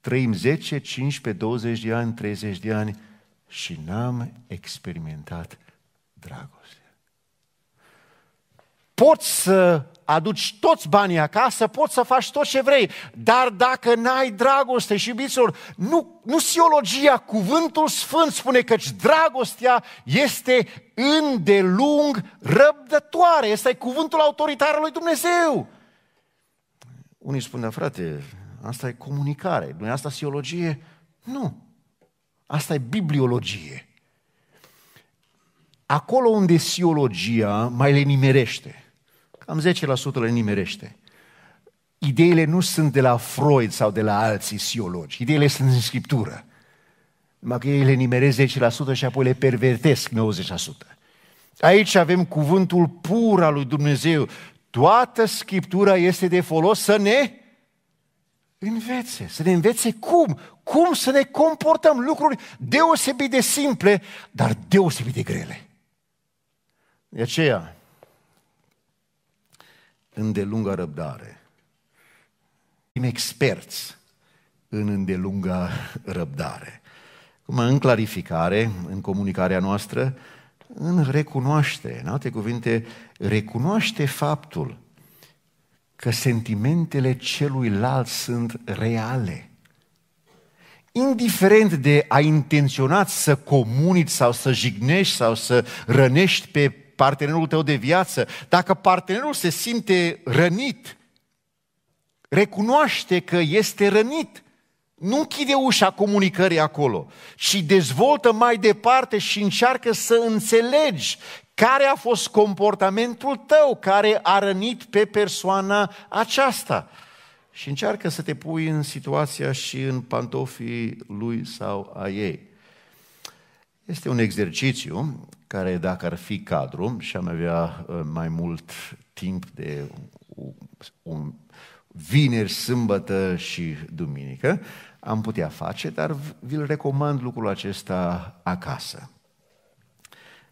trăim 10, 15, 20 de ani, 30 de ani și n-am experimentat dragoste. Poți să aduci toți banii acasă, poți să faci tot ce vrei. Dar dacă n-ai dragoste și iubiților, nu, nu siologia, cuvântul sfânt spune că dragostea este îndelung răbdătoare. Este cuvântul autoritar al lui Dumnezeu. Unii spun, da, frate, asta e comunicare, nu e asta siologie? Nu. Asta e bibliologie. Acolo unde siologia mai le nimerește – cam 10% le nimerește. Ideile nu sunt de la Freud sau de la alții siologi, ideile sunt în Scriptură. Numai că ei le nimerez 10% și apoi le pervertesc 90%. Aici avem cuvântul pur al lui Dumnezeu. Toată Scriptura este de folos să ne învețe, să ne învețe cum, cum să ne comportăm lucruri deosebit de simple, dar deosebit de grele. De aceea, îndelungă răbdare. Fim experți în îndelungă răbdare. Cum în clarificare, în comunicarea noastră, în recunoaște, în alte cuvinte, recunoaște faptul că sentimentele celuilalt sunt reale. Indiferent de a intenționat să comunici sau să jignești sau să rănești pe partenerul tău de viață, dacă partenerul se simte rănit, recunoaște că este rănit. Nu închide ușa comunicării acolo, ci dezvoltă mai departe și încearcă să înțelegi care a fost comportamentul tău care a rănit pe persoana aceasta. Și încearcă să te pui în situația și în pantofii lui sau a ei. Este un exercițiu care dacă ar fi cadru și am avea uh, mai mult timp de un vineri, sâmbătă și duminică, am putea face, dar vi-l recomand lucrul acesta acasă.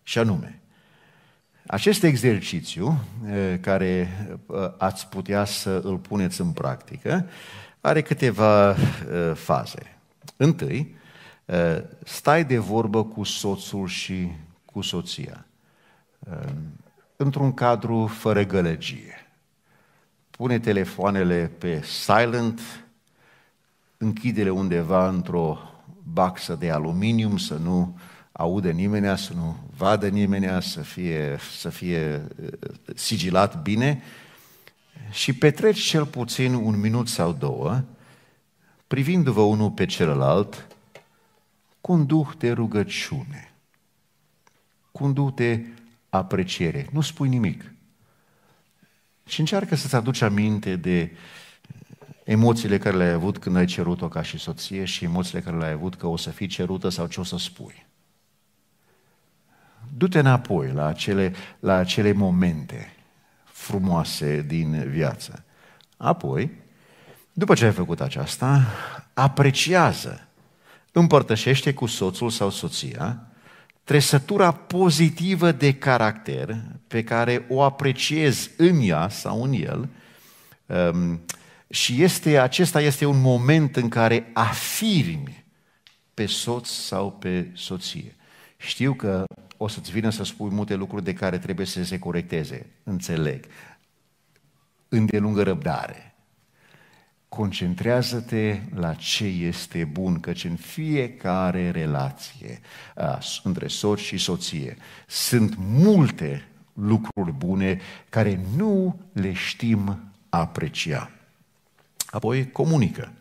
Și anume, acest exercițiu uh, care uh, ați putea să îl puneți în practică are câteva faze. Întâi, stai de vorbă cu soțul și cu soția, într-un cadru fără gălăgie. Pune telefoanele pe silent, închide-le undeva într-o baxă de aluminium să nu audă nimeni, să nu vadă nimeni, să fie, să fie uh, sigilat bine și petreci cel puțin un minut sau două privindu-vă unul pe celălalt cu un duh de rugăciune cu un de apreciere. Nu spui nimic. Și încearcă să-ți aduci aminte de emoțiile care le-ai avut când ai cerut-o ca și soție și emoțiile care le-ai avut că o să fii cerută sau ce o să spui. Du-te înapoi la acele, la acele momente frumoase din viață. Apoi, după ce ai făcut aceasta, apreciază, împărtășește cu soțul sau soția Tresătura pozitivă de caracter pe care o apreciez în ea sau în el um, și este, acesta este un moment în care afirmi pe soț sau pe soție. Știu că o să-ți vină să spui multe lucruri de care trebuie să se corecteze. Înțeleg. Îndelungă răbdare concentrează-te la ce este bun, căci în fiecare relație între soț și soție sunt multe lucruri bune care nu le știm aprecia. Apoi comunică.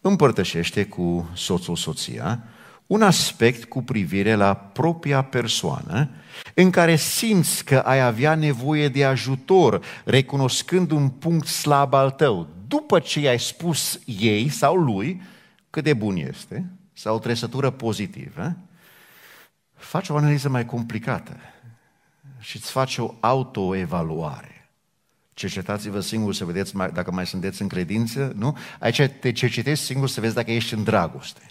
Împărtășește cu soțul soția un aspect cu privire la propria persoană în care simți că ai avea nevoie de ajutor, recunoscând un punct slab al tău, după ce i-ai spus ei sau lui cât de bun este, sau o trăsătură pozitivă, faci o analiză mai complicată și îți faci o autoevaluare. Cercetați-vă singur să vedeți mai, dacă mai sunteți în credință, nu? Aici te cercetezi singur să vezi dacă ești în dragoste.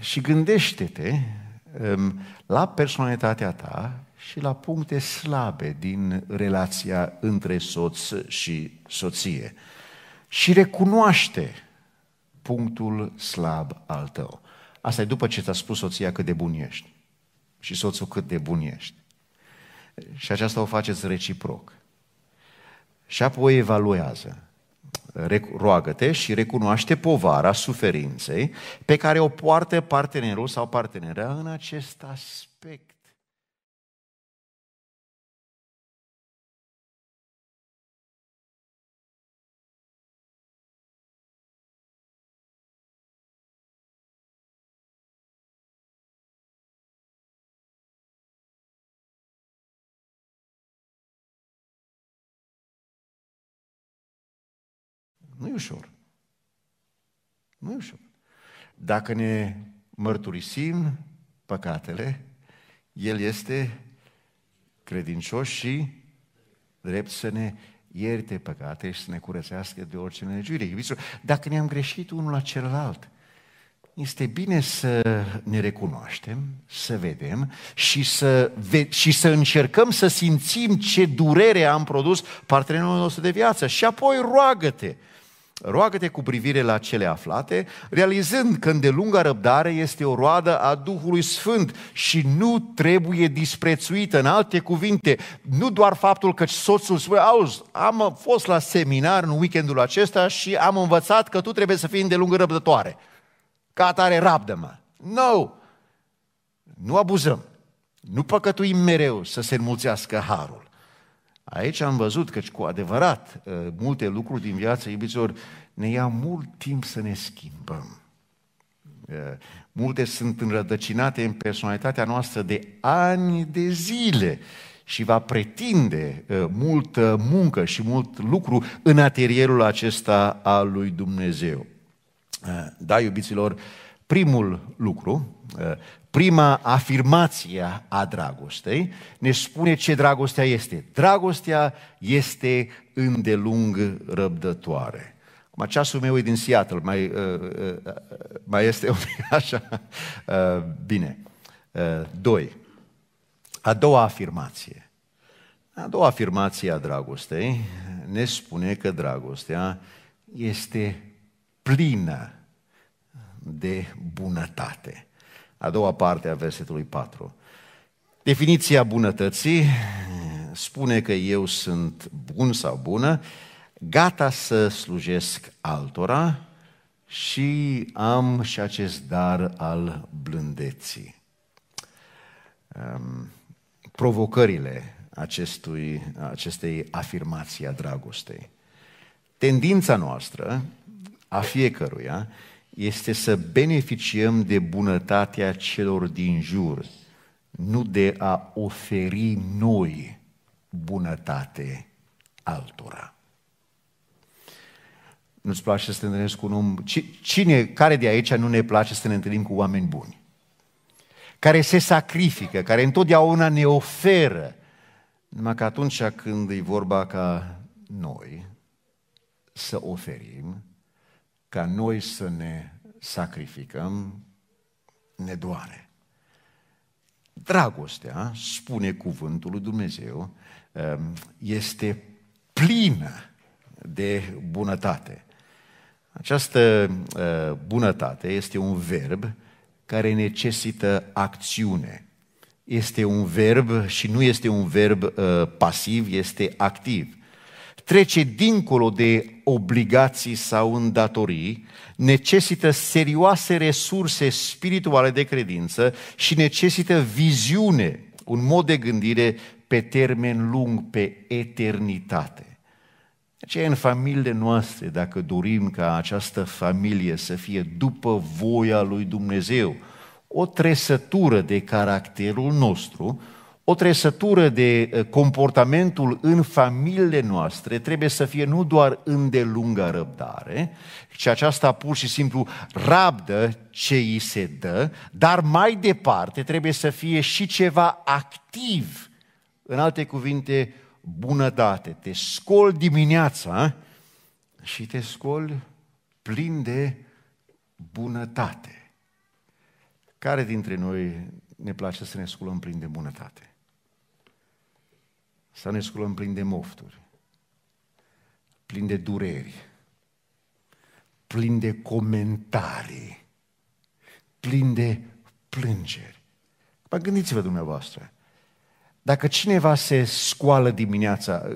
Și gândește-te um, la personalitatea ta și la puncte slabe din relația între soț și soție. Și recunoaște punctul slab al tău. Asta e după ce ți-a spus soția cât de bun ești și soțul cât de bun ești. Și aceasta o faceți reciproc. Și apoi evaluează. Roagă-te și recunoaște povara suferinței pe care o poartă partenerul sau partenera în acest aspect Nu e ușor. Nu e ușor. Dacă ne mărturisim păcatele, El este credincios și drept să ne ierte păcate și să ne curățească de orice nelegiuire. Dacă ne-am greșit unul la celălalt, este bine să ne recunoaștem, să vedem și să, ve- și să încercăm să simțim ce durere am produs partenerul nostru de viață. Și apoi roagă-te Roagă-te cu privire la cele aflate, realizând că îndelunga răbdare este o roadă a Duhului Sfânt și nu trebuie disprețuită. În alte cuvinte, nu doar faptul că soțul spune, auzi, am fost la seminar în weekendul acesta și am învățat că tu trebuie să fii îndelungă răbdătoare. Ca atare, rabdă-mă. No! Nu abuzăm. Nu păcătuim mereu să se înmulțească harul. Aici am văzut că cu adevărat ă, multe lucruri din viață, iubiților, ne ia mult timp să ne schimbăm. Ă, multe sunt înrădăcinate în personalitatea noastră de ani de zile și va pretinde ă, multă muncă și mult lucru în atelierul acesta al lui Dumnezeu. Da, iubiților, primul lucru prima afirmație a dragostei ne spune ce dragostea este. Dragostea este îndelung răbdătoare. Acum, ceasul meu e din Seattle, mai, uh, uh, uh, mai este un pic așa. Uh, bine. Uh, doi. A doua afirmație. A doua afirmație a dragostei ne spune că dragostea este plină de bunătate a doua parte a versetului 4. Definiția bunătății spune că eu sunt bun sau bună, gata să slujesc altora și am și acest dar al blândeții. Ehm, provocările acestui, acestei afirmații a dragostei. Tendința noastră, a fiecăruia, este să beneficiem de bunătatea celor din jur, nu de a oferi noi bunătate altora. Nu-ți place să te întâlnești cu un om? Cine, care de aici nu ne place să ne întâlnim cu oameni buni? Care se sacrifică, care întotdeauna ne oferă. Numai că atunci când e vorba ca noi să oferim, ca noi să ne sacrificăm, ne doare. Dragostea, spune cuvântul lui Dumnezeu, um, este plină de bunătate. Această uh, bunătate este un verb care necesită acțiune. Este un verb și nu este un verb uh, pasiv, este activ trece dincolo de obligații sau îndatorii, necesită serioase resurse spirituale de credință și necesită viziune, un mod de gândire pe termen lung, pe eternitate. Aceea în familiile noastre, dacă dorim ca această familie să fie după voia lui Dumnezeu, o tresătură de caracterul nostru, o tresătură de eh, comportamentul în familiile noastre trebuie să fie nu doar îndelungă răbdare, ci aceasta pur și simplu rabdă ce îi se dă, dar mai departe trebuie să fie și ceva activ. În alte cuvinte, bunătate. Te scol dimineața și te scol plin de bunătate. Care dintre noi ne place să ne sculăm plin de bunătate? să ne sculăm plin de mofturi, plin de dureri, plin de comentarii, plin de plângeri. Mă gândiți-vă dumneavoastră, dacă cineva se scoală dimineața,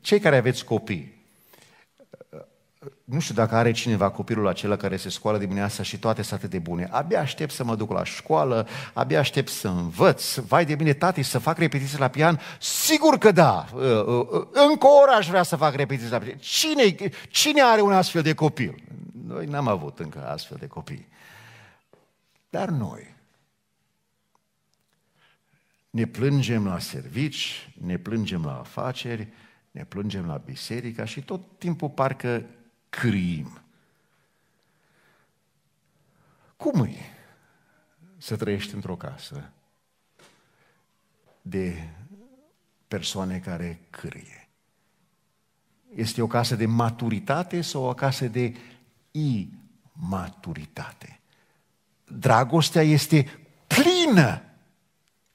cei care aveți copii, nu știu dacă are cineva copilul acela care se scoală dimineața și toate sunt atât de bune. Abia aștept să mă duc la școală, abia aștept să învăț. Vai de mine, tati, să fac repetiții la pian? Sigur că da! Uh, uh, uh, încă o oră aș vrea să fac repetiții la pian. Cine, cine are un astfel de copil? Noi n-am avut încă astfel de copii. Dar noi ne plângem la servici, ne plângem la afaceri, ne plângem la biserica și tot timpul parcă crim. Cum e să trăiești într-o casă de persoane care crie? Este o casă de maturitate sau o casă de imaturitate? Dragostea este plină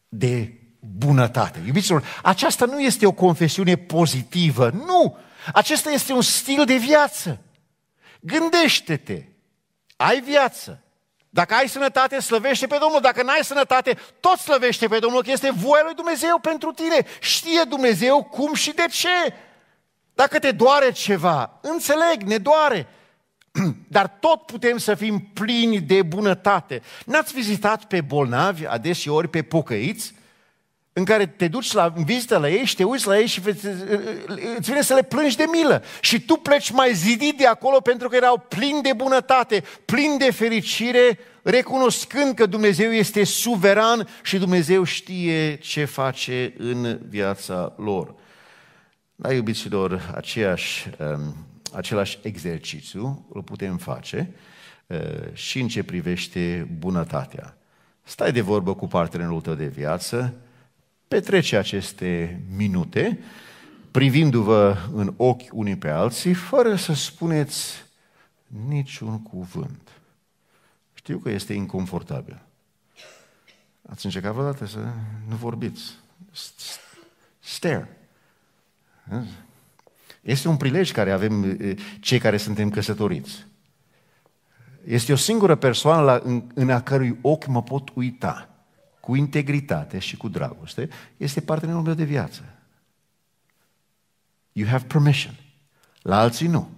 de bunătate. Iubiților, aceasta nu este o confesiune pozitivă, nu! Acesta este un stil de viață. Gândește-te, ai viață. Dacă ai sănătate, slăvește pe Domnul. Dacă n-ai sănătate, tot slăvește pe Domnul, că este voia lui Dumnezeu pentru tine. Știe Dumnezeu cum și de ce. Dacă te doare ceva, înțeleg, ne doare, (clears throat) dar tot putem să fim plini de bunătate. N-ați vizitat pe bolnavi, adeseori pe pocăiți, în care te duci la vizită la ei și te uiți la ei și îți vine să le plângi de milă. Și tu pleci mai zidit de acolo pentru că erau plini de bunătate, plini de fericire, recunoscând că Dumnezeu este suveran și Dumnezeu știe ce face în viața lor. Da, iubiților, aceeași, um, același exercițiu îl putem face uh, și în ce privește bunătatea. Stai de vorbă cu partenerul tău de viață, petrece aceste minute privindu-vă în ochi unii pe alții, fără să spuneți niciun cuvânt. Știu că este inconfortabil. Ați încercat vreodată să nu vorbiți. Stare. Este un prilej care avem cei care suntem căsătoriți. Este o singură persoană la, în, în a cărui ochi mă pot uita cu integritate și cu dragoste, este partenerul meu de viață. You have permission. La alții nu.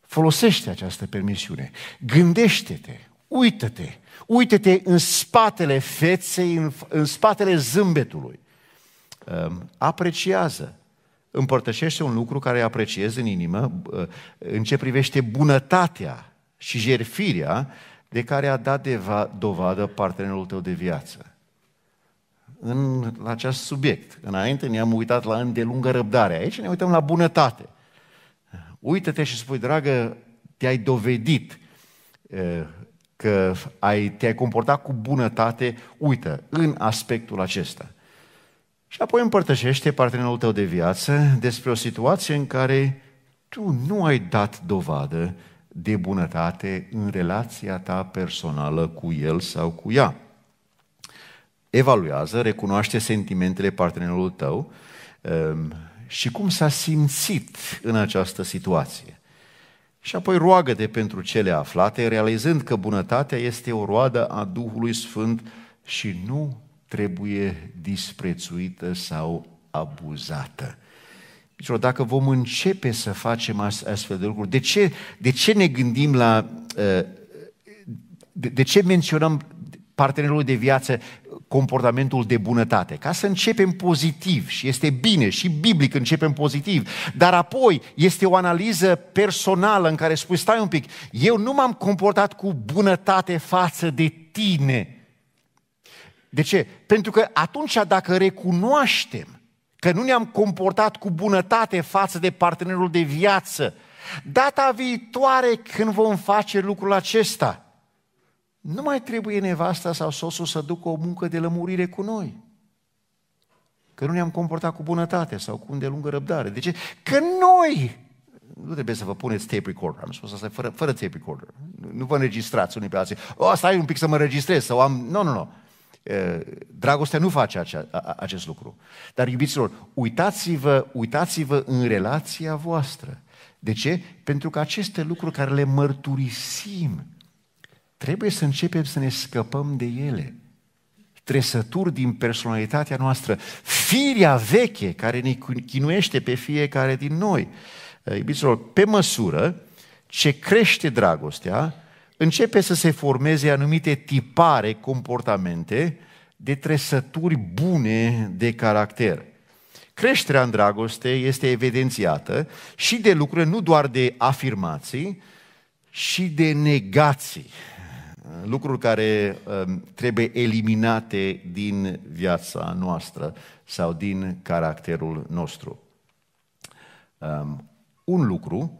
Folosește această permisiune. Gândește-te, uită-te, uită-te în spatele feței, în, în spatele zâmbetului. Um, apreciază împărtășește un lucru care apreciez în inimă uh, în ce privește bunătatea și jerfirea de care a dat deva, dovadă partenerul tău de viață. În, la acest subiect, înainte ne-am uitat la îndelungă răbdare, aici ne uităm la bunătate. Uită-te și spui, dragă, te-ai dovedit că ai, te-ai comportat cu bunătate, uită, în aspectul acesta. Și apoi împărtășește partenerul tău de viață despre o situație în care tu nu ai dat dovadă de bunătate în relația ta personală cu el sau cu ea. Evaluează, recunoaște sentimentele partenerului tău ehm, și cum s-a simțit în această situație. Și apoi roagă-te pentru cele aflate, realizând că bunătatea este o roadă a Duhului Sfânt și nu trebuie disprețuită sau abuzată. Deci, dacă vom începe să facem astfel de lucruri, de ce, de ce ne gândim la. Ă, de, de ce menționăm partenerul de viață comportamentul de bunătate? Ca să începem pozitiv și este bine și biblic începem pozitiv, dar apoi este o analiză personală în care spui, stai un pic, eu nu m-am comportat cu bunătate față de tine. De ce? Pentru că atunci dacă recunoaștem că nu ne-am comportat cu bunătate față de partenerul de viață. Data viitoare când vom face lucrul acesta, nu mai trebuie nevasta sau soțul să ducă o muncă de lămurire cu noi. Că nu ne-am comportat cu bunătate sau cu îndelungă răbdare. De ce? Că noi nu trebuie să vă puneți tape recorder, am spus asta fără, fără tape recorder. Nu vă înregistrați unii pe alții. O, stai un pic să mă înregistrez sau am... Nu, nu, nu. Eh, dragostea nu face acest lucru. Dar, iubiților, uitați-vă, uitați-vă în relația voastră. De ce? Pentru că aceste lucruri care le mărturisim, trebuie să începem să ne scăpăm de ele. Tresături din personalitatea noastră, firia veche care ne chinuiește pe fiecare din noi. Eh, iubiților, pe măsură ce crește dragostea, începe să se formeze anumite tipare, comportamente de trăsături bune de caracter. Creșterea în dragoste este evidențiată și de lucruri, nu doar de afirmații, și de negații. Lucruri care um, trebuie eliminate din viața noastră sau din caracterul nostru. Um, un lucru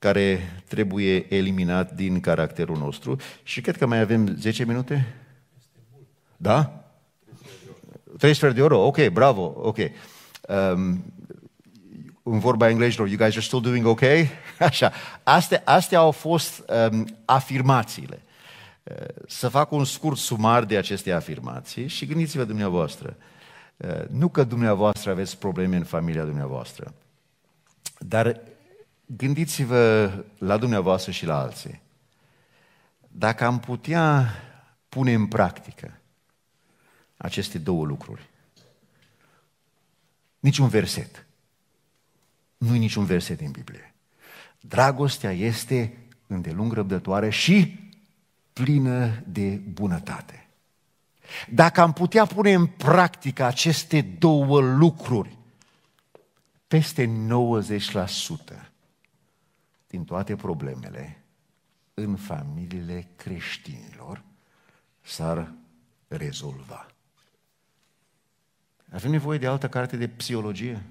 care trebuie eliminat din caracterul nostru. Și cred că mai avem 10 minute? Da? 3 sfert de oră? Ok, bravo, ok. Um, în vorba englezilor, you guys are still doing ok. (laughs) Așa. Astea, astea au fost um, afirmațiile. Uh, să fac un scurt sumar de aceste afirmații și gândiți-vă dumneavoastră. Uh, nu că dumneavoastră aveți probleme în familia dumneavoastră, dar Gândiți-vă la dumneavoastră și la alții. Dacă am putea pune în practică aceste două lucruri, niciun verset. nu niciun verset din Biblie. Dragostea este îndelung răbdătoare și plină de bunătate. Dacă am putea pune în practică aceste două lucruri, peste 90% din toate problemele în familiile creștinilor s-ar rezolva. Avem nevoie de altă carte de psihologie?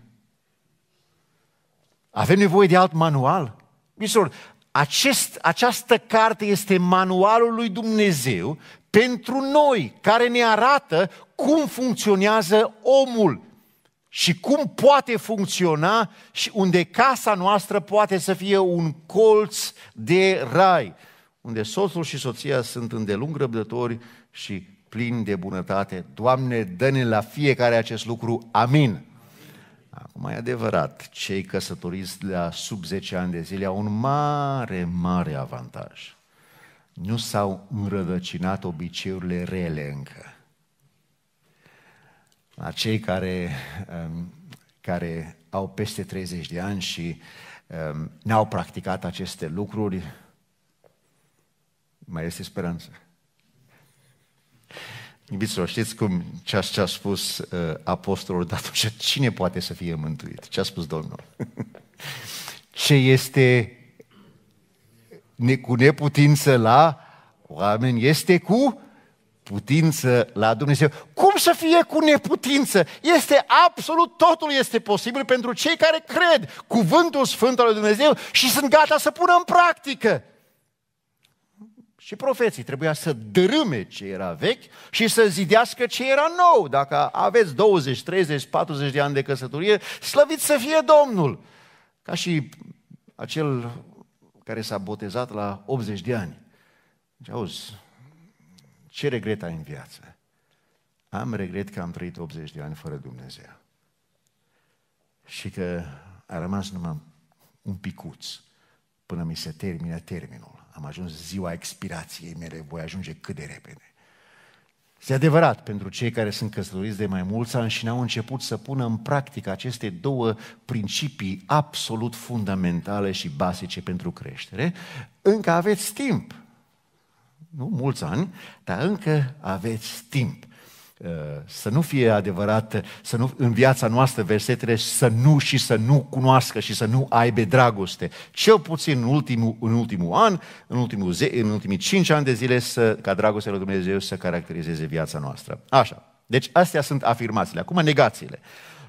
Avem nevoie de alt manual? Mișor, acest, această carte este manualul lui Dumnezeu pentru noi, care ne arată cum funcționează omul și cum poate funcționa și unde casa noastră poate să fie un colț de rai, unde soțul și soția sunt îndelung răbdători și plini de bunătate. Doamne, dă-ne la fiecare acest lucru. Amin. Acum e adevărat, cei căsătoriți la sub 10 ani de zile au un mare, mare avantaj. Nu s-au înrădăcinat obiceiurile rele încă la cei care, um, care au peste 30 de ani și um, n-au practicat aceste lucruri, mai este speranță. Iubiților, știți cum ce a spus uh, apostolul, dar atunci cine poate să fie mântuit? Ce a spus Domnul? (laughs) ce este ne, cu neputință la oameni este cu putință la Dumnezeu. Cum să fie cu neputință? Este absolut, totul este posibil pentru cei care cred cuvântul Sfânt al lui Dumnezeu și sunt gata să pună în practică. Și profeții trebuia să dărâme ce era vechi și să zidească ce era nou. Dacă aveți 20, 30, 40 de ani de căsătorie, slăviți să fie Domnul. Ca și acel care s-a botezat la 80 de ani. Deci, auzi, ce regret ai în viață? Am regret că am trăit 80 de ani fără Dumnezeu. Și că a rămas numai un picuț până mi se termină terminul. Am ajuns ziua expirației mele, voi ajunge cât de repede. Este adevărat pentru cei care sunt căsătoriți de mai mulți ani și n-au început să pună în practică aceste două principii absolut fundamentale și basice pentru creștere, încă aveți timp nu mulți ani, dar încă aveți timp. Uh, să nu fie adevărat, să nu, în viața noastră versetele să nu și să nu cunoască și să nu aibă dragoste. Cel puțin în ultimul, în ultimul an, în, ultimul ze, în ultimii cinci ani de zile, să, ca dragostea lui Dumnezeu să caracterizeze viața noastră. Așa. Deci astea sunt afirmațiile. Acum negațiile.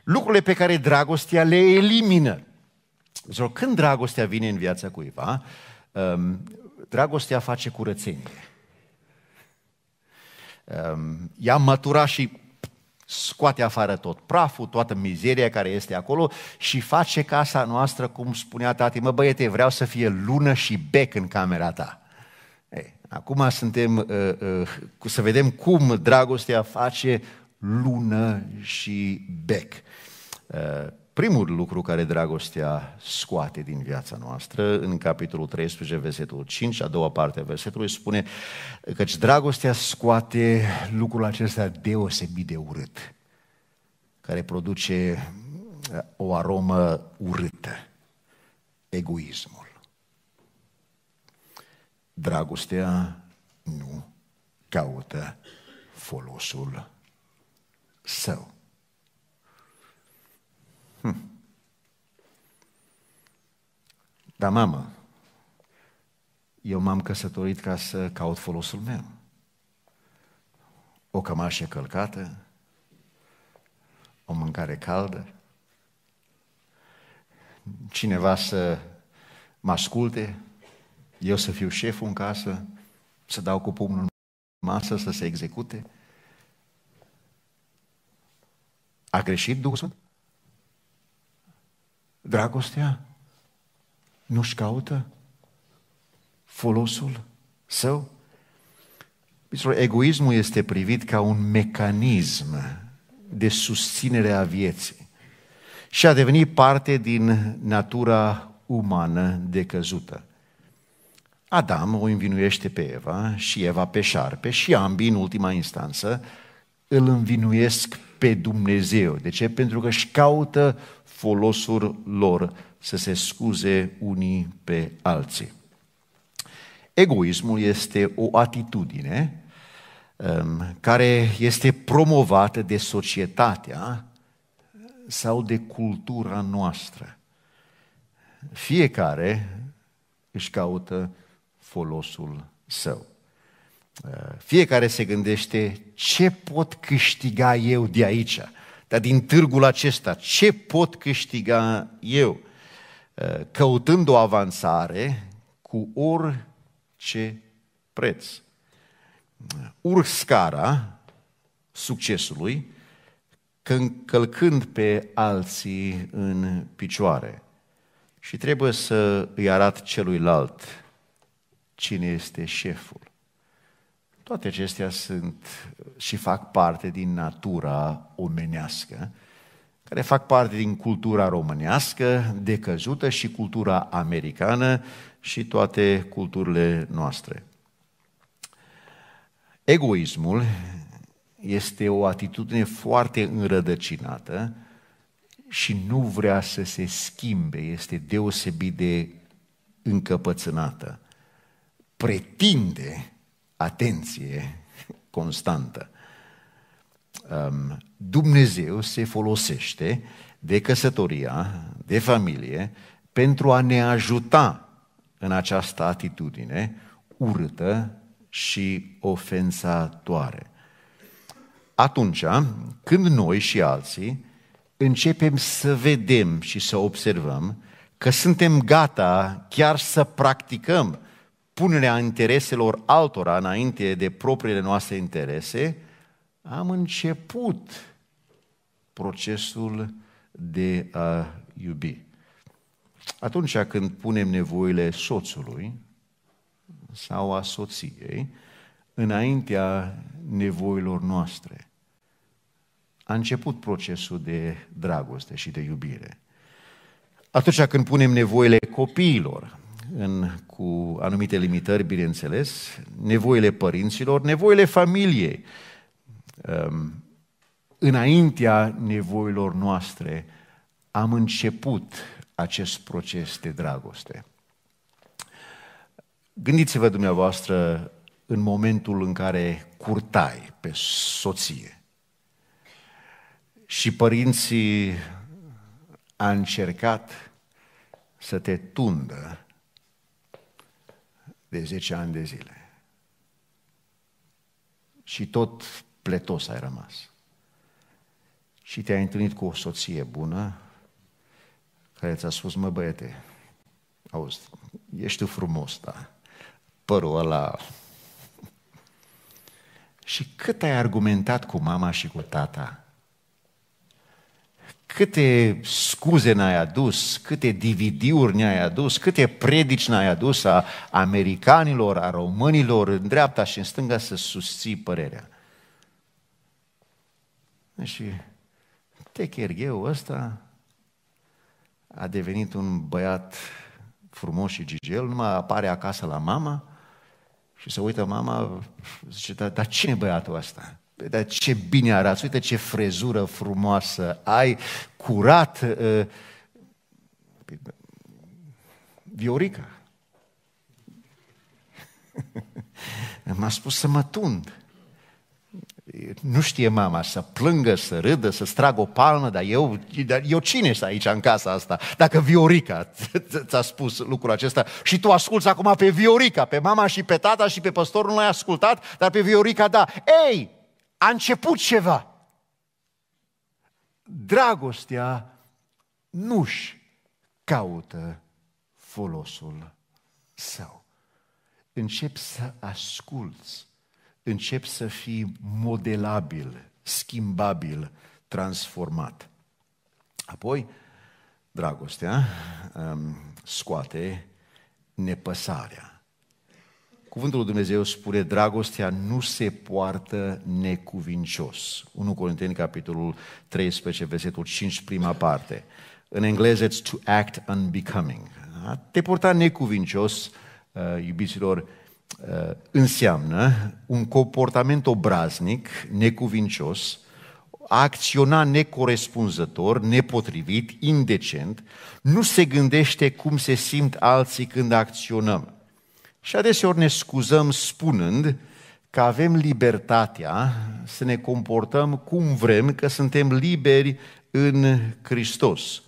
Lucrurile pe care dragostea le elimină. Deci, când dragostea vine în viața cuiva, um, dragostea face curățenie. Ehm, ia mătura și scoate afară tot praful, toată mizeria care este acolo și face casa noastră, cum spunea tati, mă băiete, vreau să fie lună și bec în camera ta. Ei, acum suntem, uh, uh, să vedem cum dragostea face lună și bec. Uh, primul lucru care dragostea scoate din viața noastră, în capitolul 13, versetul 5, a doua parte a versetului, spune căci dragostea scoate lucrul acesta deosebit de urât, care produce uh, o aromă urâtă, egoismul. Dragostea nu caută folosul său. Dar, mamă, eu m-am căsătorit ca să caut folosul meu. O cămașă călcată, o mâncare caldă, cineva să mă asculte, eu să fiu șeful în casă, să dau cu pumnul în masă, să se execute. A greșit Duhul Sfânt? Dragostea nu-și caută folosul său? Egoismul este privit ca un mecanism de susținere a vieții și a devenit parte din natura umană decăzută. Adam o învinuiește pe Eva și Eva pe șarpe și ambii, în ultima instanță, îl învinuiesc pe Dumnezeu. De ce? Pentru că își caută folosul lor să se scuze unii pe alții. Egoismul este o atitudine um, care este promovată de societatea sau de cultura noastră. Fiecare își caută folosul său. Uh, fiecare se gândește ce pot câștiga eu de aici, dar din târgul acesta, ce pot câștiga eu? Eh, căutând o avansare cu orice preț. Urc scara succesului, călcând pe alții în picioare. Și trebuie să îi arat celuilalt cine este șeful. Toate acestea sunt și fac parte din natura omenească care fac parte din cultura românească, decăzută și cultura americană și toate culturile noastre. Egoismul este o atitudine foarte înrădăcinată și nu vrea să se schimbe, este deosebit de încăpățânată. Pretinde atenție constantă. Um, Dumnezeu se folosește de căsătoria, de familie, pentru a ne ajuta în această atitudine urâtă și ofensatoare. Atunci, când noi și alții începem să vedem și să observăm că suntem gata chiar să practicăm punerea intereselor altora înainte de propriile noastre interese, am început procesul de a iubi. Atunci când punem nevoile soțului sau a soției înaintea nevoilor noastre, a început procesul de dragoste și de iubire. Atunci când punem nevoile copiilor, în, cu anumite limitări, bineînțeles, nevoile părinților, nevoile familiei, um, înaintea nevoilor noastre, am început acest proces de dragoste. Gândiți-vă dumneavoastră în momentul în care curtai pe soție și părinții a încercat să te tundă de 10 ani de zile. Și tot pletos ai rămas. Și te-ai întâlnit cu o soție bună care ți-a spus, mă băiete, auzi, ești frumos, da, părul ăla... (laughs) și cât ai argumentat cu mama și cu tata, câte scuze n-ai adus, câte dividiuri n ai adus, câte predici n-ai adus a americanilor, a românilor, în dreapta și în stânga să susții părerea. Și Techergheu ăsta a devenit un băiat frumos și gigel, numai apare acasă la mama și se uită mama, zice, dar, dar cine băiatul ăsta? Păi, dar ce bine arată uite ce frezură frumoasă ai, curat. Uh... Păi, Viorica. (laughs) M-a spus să mă tund nu știe mama să plângă, să râdă, să stragă o palmă, dar eu, dar eu cine sunt aici în casa asta? Dacă Viorica ți-a spus lucrul acesta și tu asculți acum pe Viorica, pe mama și pe tata și pe păstorul nu ai ascultat, dar pe Viorica da. Ei, a început ceva. Dragostea nu-și caută folosul său. Încep să asculți încep să fii modelabil, schimbabil, transformat. Apoi, dragostea um, scoate nepăsarea. Cuvântul lui Dumnezeu spune, dragostea nu se poartă necuvincios. 1 Corinteni, capitolul 13, versetul 5, prima parte. În engleză, it's to act unbecoming. Da? te purta necuvincios, uh, iubiților, Uh, înseamnă un comportament obraznic, necuvincios, a acționa necorespunzător, nepotrivit, indecent, nu se gândește cum se simt alții când acționăm. Și adeseori ne scuzăm spunând că avem libertatea să ne comportăm cum vrem, că suntem liberi în Hristos.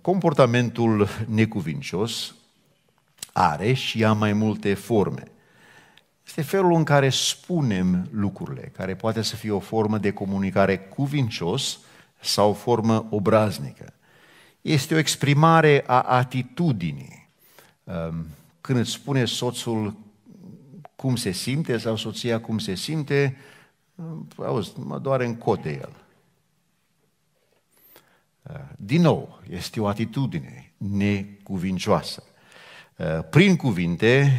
Comportamentul necuvincios are și ia mai multe forme. Este felul în care spunem lucrurile, care poate să fie o formă de comunicare cuvincios sau o formă obraznică. Este o exprimare a atitudinii. Ehm, când îți spune soțul cum se simte sau soția cum se simte, ehm, auzi, mă doare în de el. Ehm, din nou, este o atitudine necuvincioasă. Eh, prin cuvinte,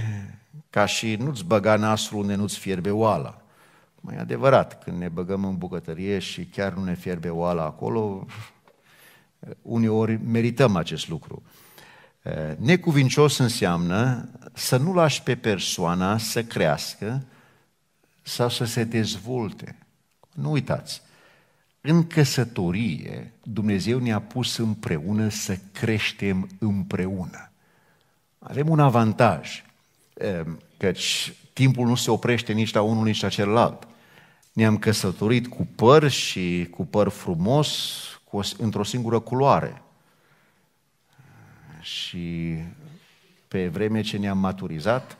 ca și nu-ți băga nasul unde nu-ți fierbe oala. Mai adevărat, când ne băgăm în bucătărie și chiar nu ne fierbe oala acolo, eh, uneori merităm acest lucru. Eh, necuvincios înseamnă să nu lași pe persoana să crească sau să se dezvolte. Nu uitați, în căsătorie Dumnezeu ne-a pus împreună să creștem împreună. Avem un avantaj, eh, căci timpul nu se oprește nici la unul, nici la celălalt. Ne-am căsătorit cu păr și cu păr frumos, cu o, într-o singură culoare. Și pe vreme ce ne-am maturizat,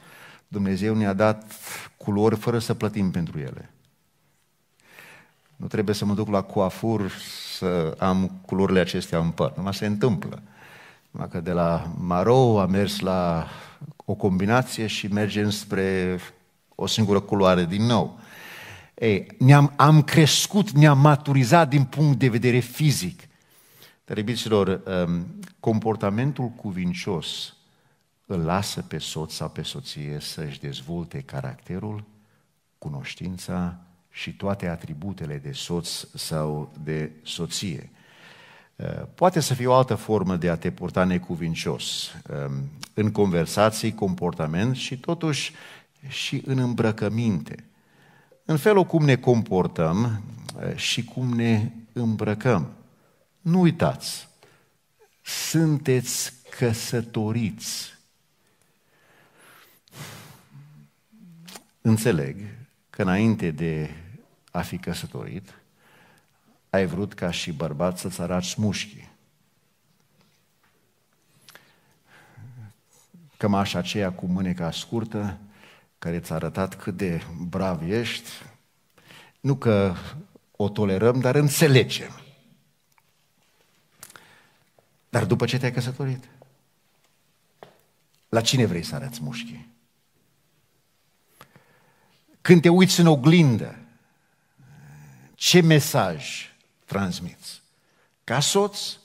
Dumnezeu ne-a dat culori fără să plătim pentru ele. Nu trebuie să mă duc la coafur să am culorile acestea în păr, numai se întâmplă că de la maro a mers la o combinație și mergem spre o singură culoare din nou. Ei, ne-am, am crescut, ne-am maturizat din punct de vedere fizic. Dar, iubiților, um, comportamentul cuvincios îl lasă pe soț sau pe soție să-și dezvolte caracterul, cunoștința și toate atributele de soț sau de soție. Eh, poate să fie o altă formă de a te purta necuvincios ehm, în conversații, comportament și totuși și în îmbrăcăminte. În felul cum ne comportăm eh, și cum ne îmbrăcăm. Nu uitați, sunteți căsătoriți. Înțeleg că înainte de a fi căsătorit, ai vrut ca și bărbat să-ți arăți mușchii. Cămașa aceea cu mâneca scurtă, care ți-a arătat cât de brav ești, nu că o tolerăm, dar înțelegem. Dar după ce te-ai căsătorit, la cine vrei să arăți mușchii? Când te uiți în oglindă, ce mesaj transmiți. Ca soț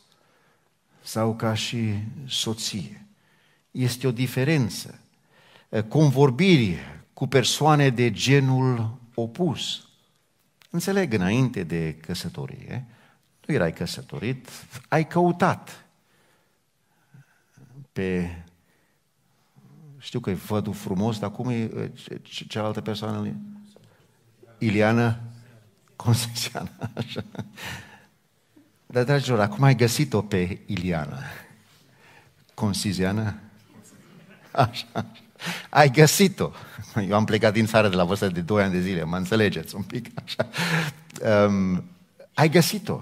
sau ca și soție. Este o diferență. Convorbiri cu persoane de genul opus. Înțeleg, înainte de căsătorie, nu erai căsătorit, ai căutat pe... Știu că e vădul frumos, dar cum e eh, cealaltă persoană? Iliana? Constanțiana, așa. Dar, dragilor, acum ai găsit-o pe Iliana. Conciziană? așa. Ai găsit-o. Eu am plecat din țară de la vârsta de 2 ani de zile, mă înțelegeți un pic, așa. Um, ai găsit-o.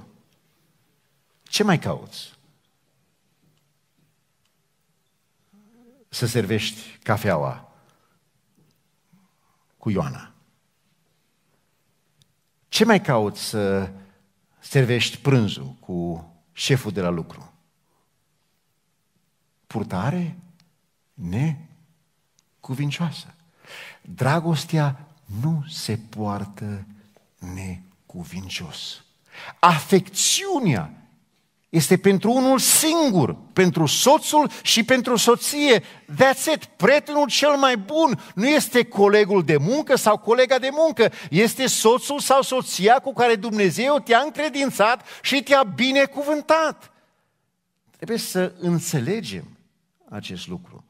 Ce mai cauți? Să servești cafeaua cu Ioana. Ce mai cauți să servești prânzul cu șeful de la lucru? Purtare necuvincioasă. Dragostea nu se poartă necuvincios. Afecțiunea este pentru unul singur, pentru soțul și pentru soție. That's it. Prietenul cel mai bun nu este colegul de muncă sau colega de muncă, este soțul sau soția cu care Dumnezeu te-a încredințat și te-a binecuvântat. Trebuie să înțelegem acest lucru.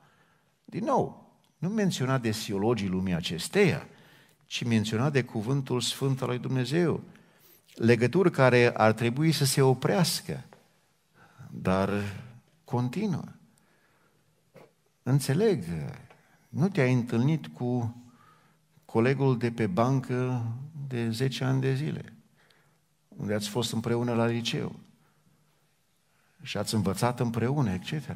Din nou, nu menționat de siologii lumii acesteia, ci menționat de cuvântul Sfânt al lui Dumnezeu. Legături care ar trebui să se oprească dar continuă. Înțeleg, nu te-ai întâlnit cu colegul de pe bancă de 10 ani de zile, unde ați fost împreună la liceu și ați învățat împreună, etc.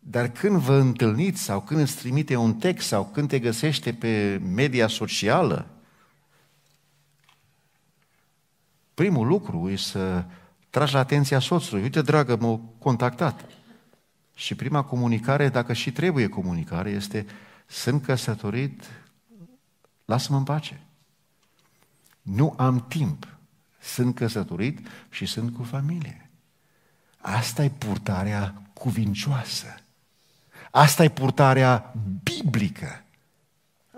Dar când vă întâlniți sau când îți trimite un text sau când te găsește pe media socială, primul lucru e să tragi la atenția soțului. Uite, dragă, m-au contactat. Și prima comunicare, dacă și trebuie comunicare, este sunt căsătorit, lasă-mă în pace. Nu am timp. Sunt căsătorit și sunt cu familie. Asta e purtarea cuvincioasă. Asta e purtarea biblică.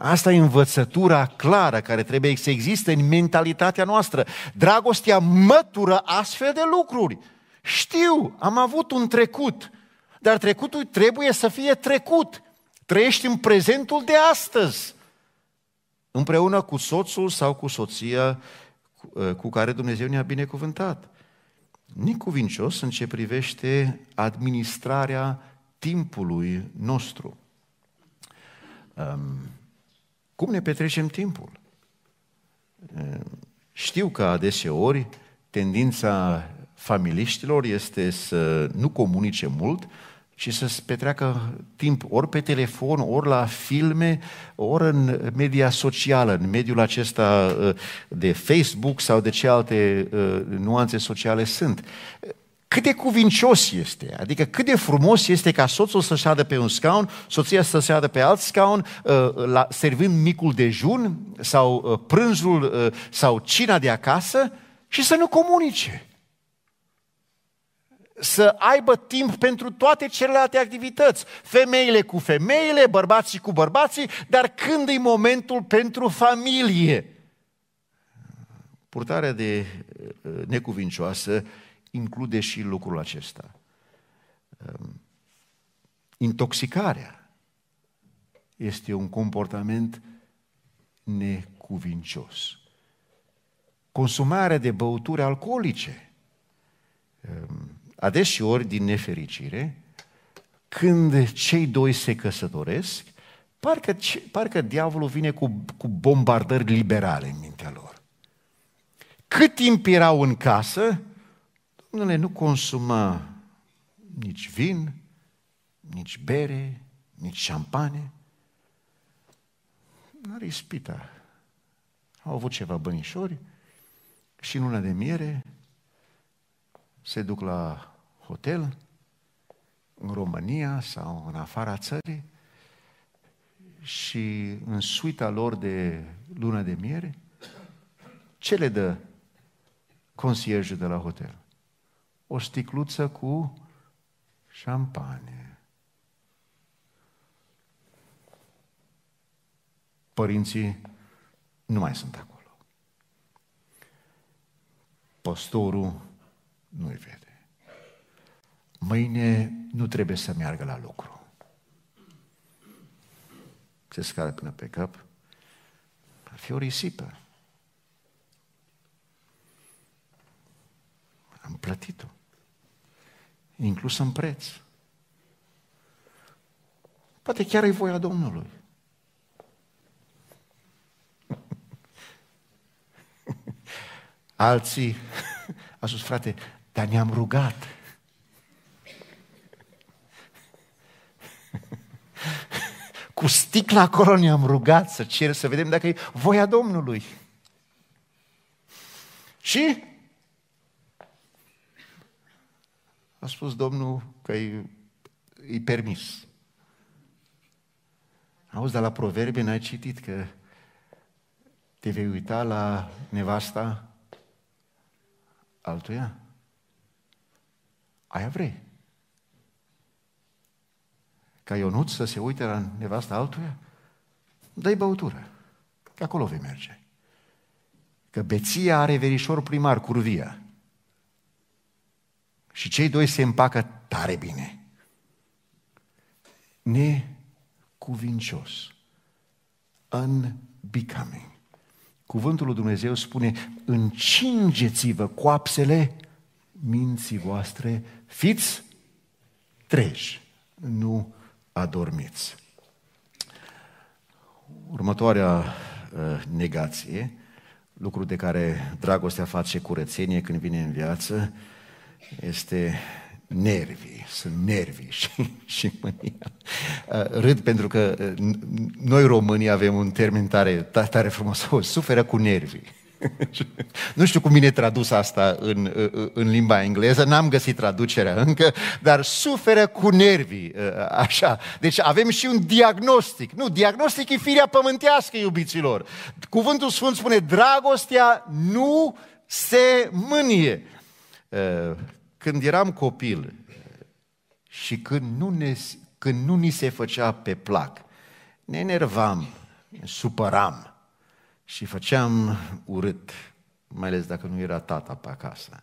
Asta e învățătura clară care trebuie să existe în mentalitatea noastră. Dragostea mătură astfel de lucruri. Știu, am avut un trecut, dar trecutul trebuie să fie trecut. Trăiești în prezentul de astăzi, împreună cu soțul sau cu soția cu ă, care Dumnezeu ne-a binecuvântat. Nicuvincios în ce privește administrarea timpului nostru. Um, cum ne petrecem timpul? Știu că adeseori tendința familiștilor este să nu comunice mult și să petreacă timp ori pe telefon, ori la filme, ori în media socială, în mediul acesta de Facebook sau de ce alte nuanțe sociale sunt cât de cuvincios este, adică cât de frumos este ca soțul să șadă pe un scaun, soția să șadă pe alt scaun, uh, la, servind micul dejun sau uh, prânzul uh, sau cina de acasă și să nu comunice. Să aibă timp pentru toate celelalte activități, femeile cu femeile, bărbații cu bărbații, dar când e momentul pentru familie? Purtarea de necuvincioasă include și lucrul acesta. Ehm, intoxicarea este un comportament necuvincios. Consumarea de băuturi alcoolice, ehm, adeseori din nefericire, când cei doi se căsătoresc, parcă, parcă diavolul vine cu, cu bombardări liberale în mintea lor. Cât timp erau în casă, Domnule, nu consumă nici vin, nici bere, nici șampane. N-are ispita. Au avut ceva bănișori și în luna de miere se duc la hotel în România sau în afara țării și în suita lor de luna de miere, ce le dă consierjul de la hotel? o sticluță cu șampanie. Părinții nu mai sunt acolo. Păstorul nu-i vede. Mâine nu trebuie să meargă la lucru. Se scară până pe cap. Ar fi o risipă. Am plătit-o inclus în preț. Poate chiar e voia Domnului. Alții a spus, frate, dar ne-am rugat. Cu sticla acolo ne-am rugat să cer, să vedem dacă e voia Domnului. Și A spus Domnul că e, e permis. Auzi, dar la proverbe n-ai citit că te vei uita la nevasta altuia? Aia vrei. Ca Ionut să se uite la nevasta altuia? Dă-i băutură. Că acolo vei merge. Că beția are verișor primar, curvia. Și cei doi se împacă tare bine. Necuvincios. Unbecoming. Cuvântul lui Dumnezeu spune, încingeți-vă coapsele minții voastre, fiți treji, nu adormiți. Următoarea uh, negație, lucru de care dragostea face curățenie când vine în viață, este nervii, sunt nervii (laughs) și, și mânia. Râd pentru că noi românii avem un termen tare, tare frumos, o, oh, suferă cu nervii. (laughs) nu știu cum bine tradus asta în, în limba engleză, n-am găsit traducerea încă, dar suferă cu nervii, așa. Deci avem și un diagnostic. Nu, diagnostic e firea pământească, iubiților. Cuvântul Sfânt spune, dragostea nu se mânie. Când eram copil și când nu, ne, când nu ni se făcea pe plac, ne enervam, ne supăram și făceam urât, mai ales dacă nu era tata pe acasă.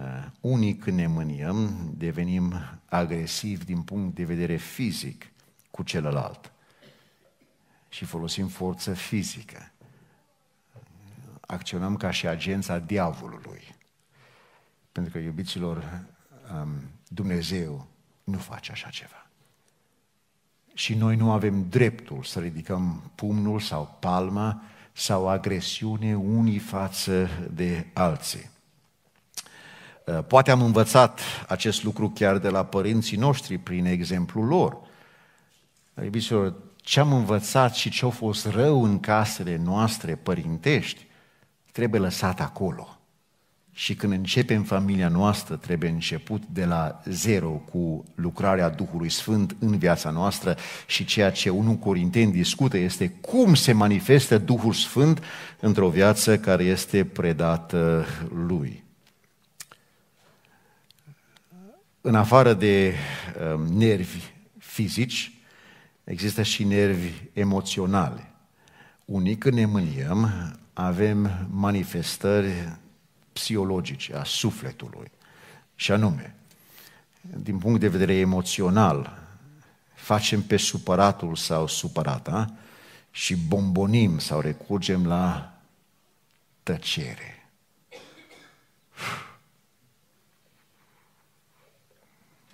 Uh, unii când ne mâniem, devenim agresivi din punct de vedere fizic cu celălalt și folosim forță fizică. Acționăm ca și agența diavolului. Pentru că, iubiților, um, Dumnezeu nu face așa ceva. Și noi nu avem dreptul să ridicăm pumnul sau palma sau agresiune unii față de alții. Uh, poate am învățat acest lucru chiar de la părinții noștri prin exemplul lor. Iubiților, ce am învățat și ce a fost rău în casele noastre părintești, trebuie lăsat acolo. Și când începem familia noastră, trebuie început de la zero cu lucrarea Duhului Sfânt în viața noastră și ceea ce unul Corinten discută este cum se manifestă Duhul Sfânt într-o viață care este predată Lui. În afară de uh, nervi fizici, există și nervi emoționale. Unii când ne mâniem, avem manifestări psihologice a sufletului. Și anume, din punct de vedere emoțional, facem pe supăratul sau supărata și bombonim sau recurgem la tăcere.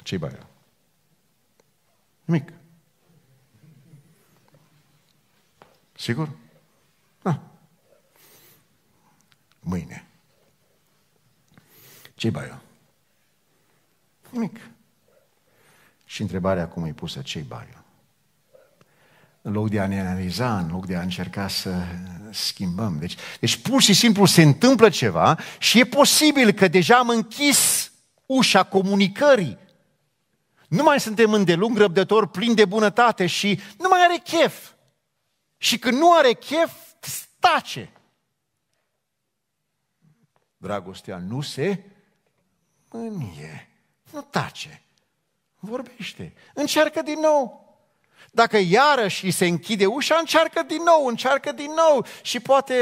ce bai? Nimic. Sigur? Da. Mâine. Ce-i baiul? Nimic. Și întrebarea acum e pusă, ce-i baiul? În loc de a ne analiza, în loc de a încerca să schimbăm. Deci, deci pur și simplu se întâmplă ceva și e posibil că deja am închis ușa comunicării. Nu mai suntem îndelung răbdător, plin de bunătate și nu mai are chef. Și când nu are chef, stace. Dragostea nu se în e. Nu tace. Vorbește. Încearcă din nou. Dacă iarăși îi se închide ușa, încearcă din nou, încearcă din nou și poate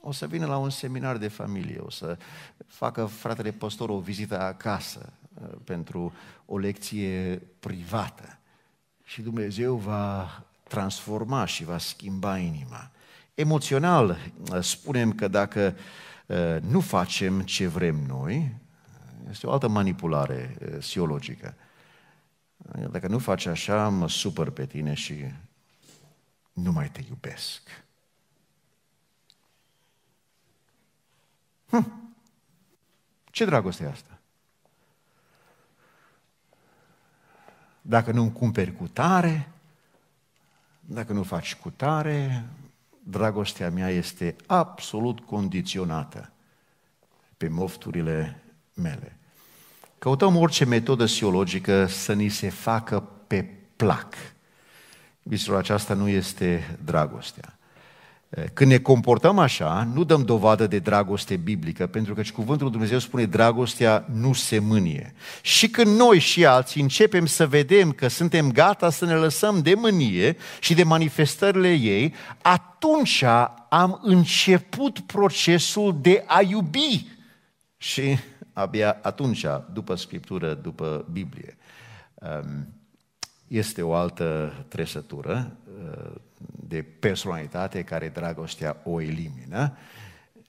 o să vină la un seminar de familie, o să facă fratele păstor o vizită acasă uh, pentru o lecție privată. Și Dumnezeu va transforma și va schimba inima. Emoțional uh, spunem că dacă Eh, nu facem ce vrem noi, este o altă manipulare psihologică. Eh, eh, dacă nu faci așa, mă supăr pe tine și nu mai te iubesc. Hm. Ce dragoste e asta? Dacă nu-mi cumperi cu tare, dacă nu faci cu tare, dragostea mea este absolut condiționată pe mofturile mele. Căutăm orice metodă siologică să ni se facă pe plac. Visul aceasta nu este dragostea. Când ne comportăm așa, nu dăm dovadă de dragoste biblică, pentru că și cuvântul Dumnezeu spune dragostea nu se mânie. Și când noi și alții începem să vedem că suntem gata să ne lăsăm de mânie și de manifestările ei, atunci am început procesul de a iubi. Și abia atunci, după Scriptură, după Biblie. Este o altă tresătură de personalitate care dragostea o elimină,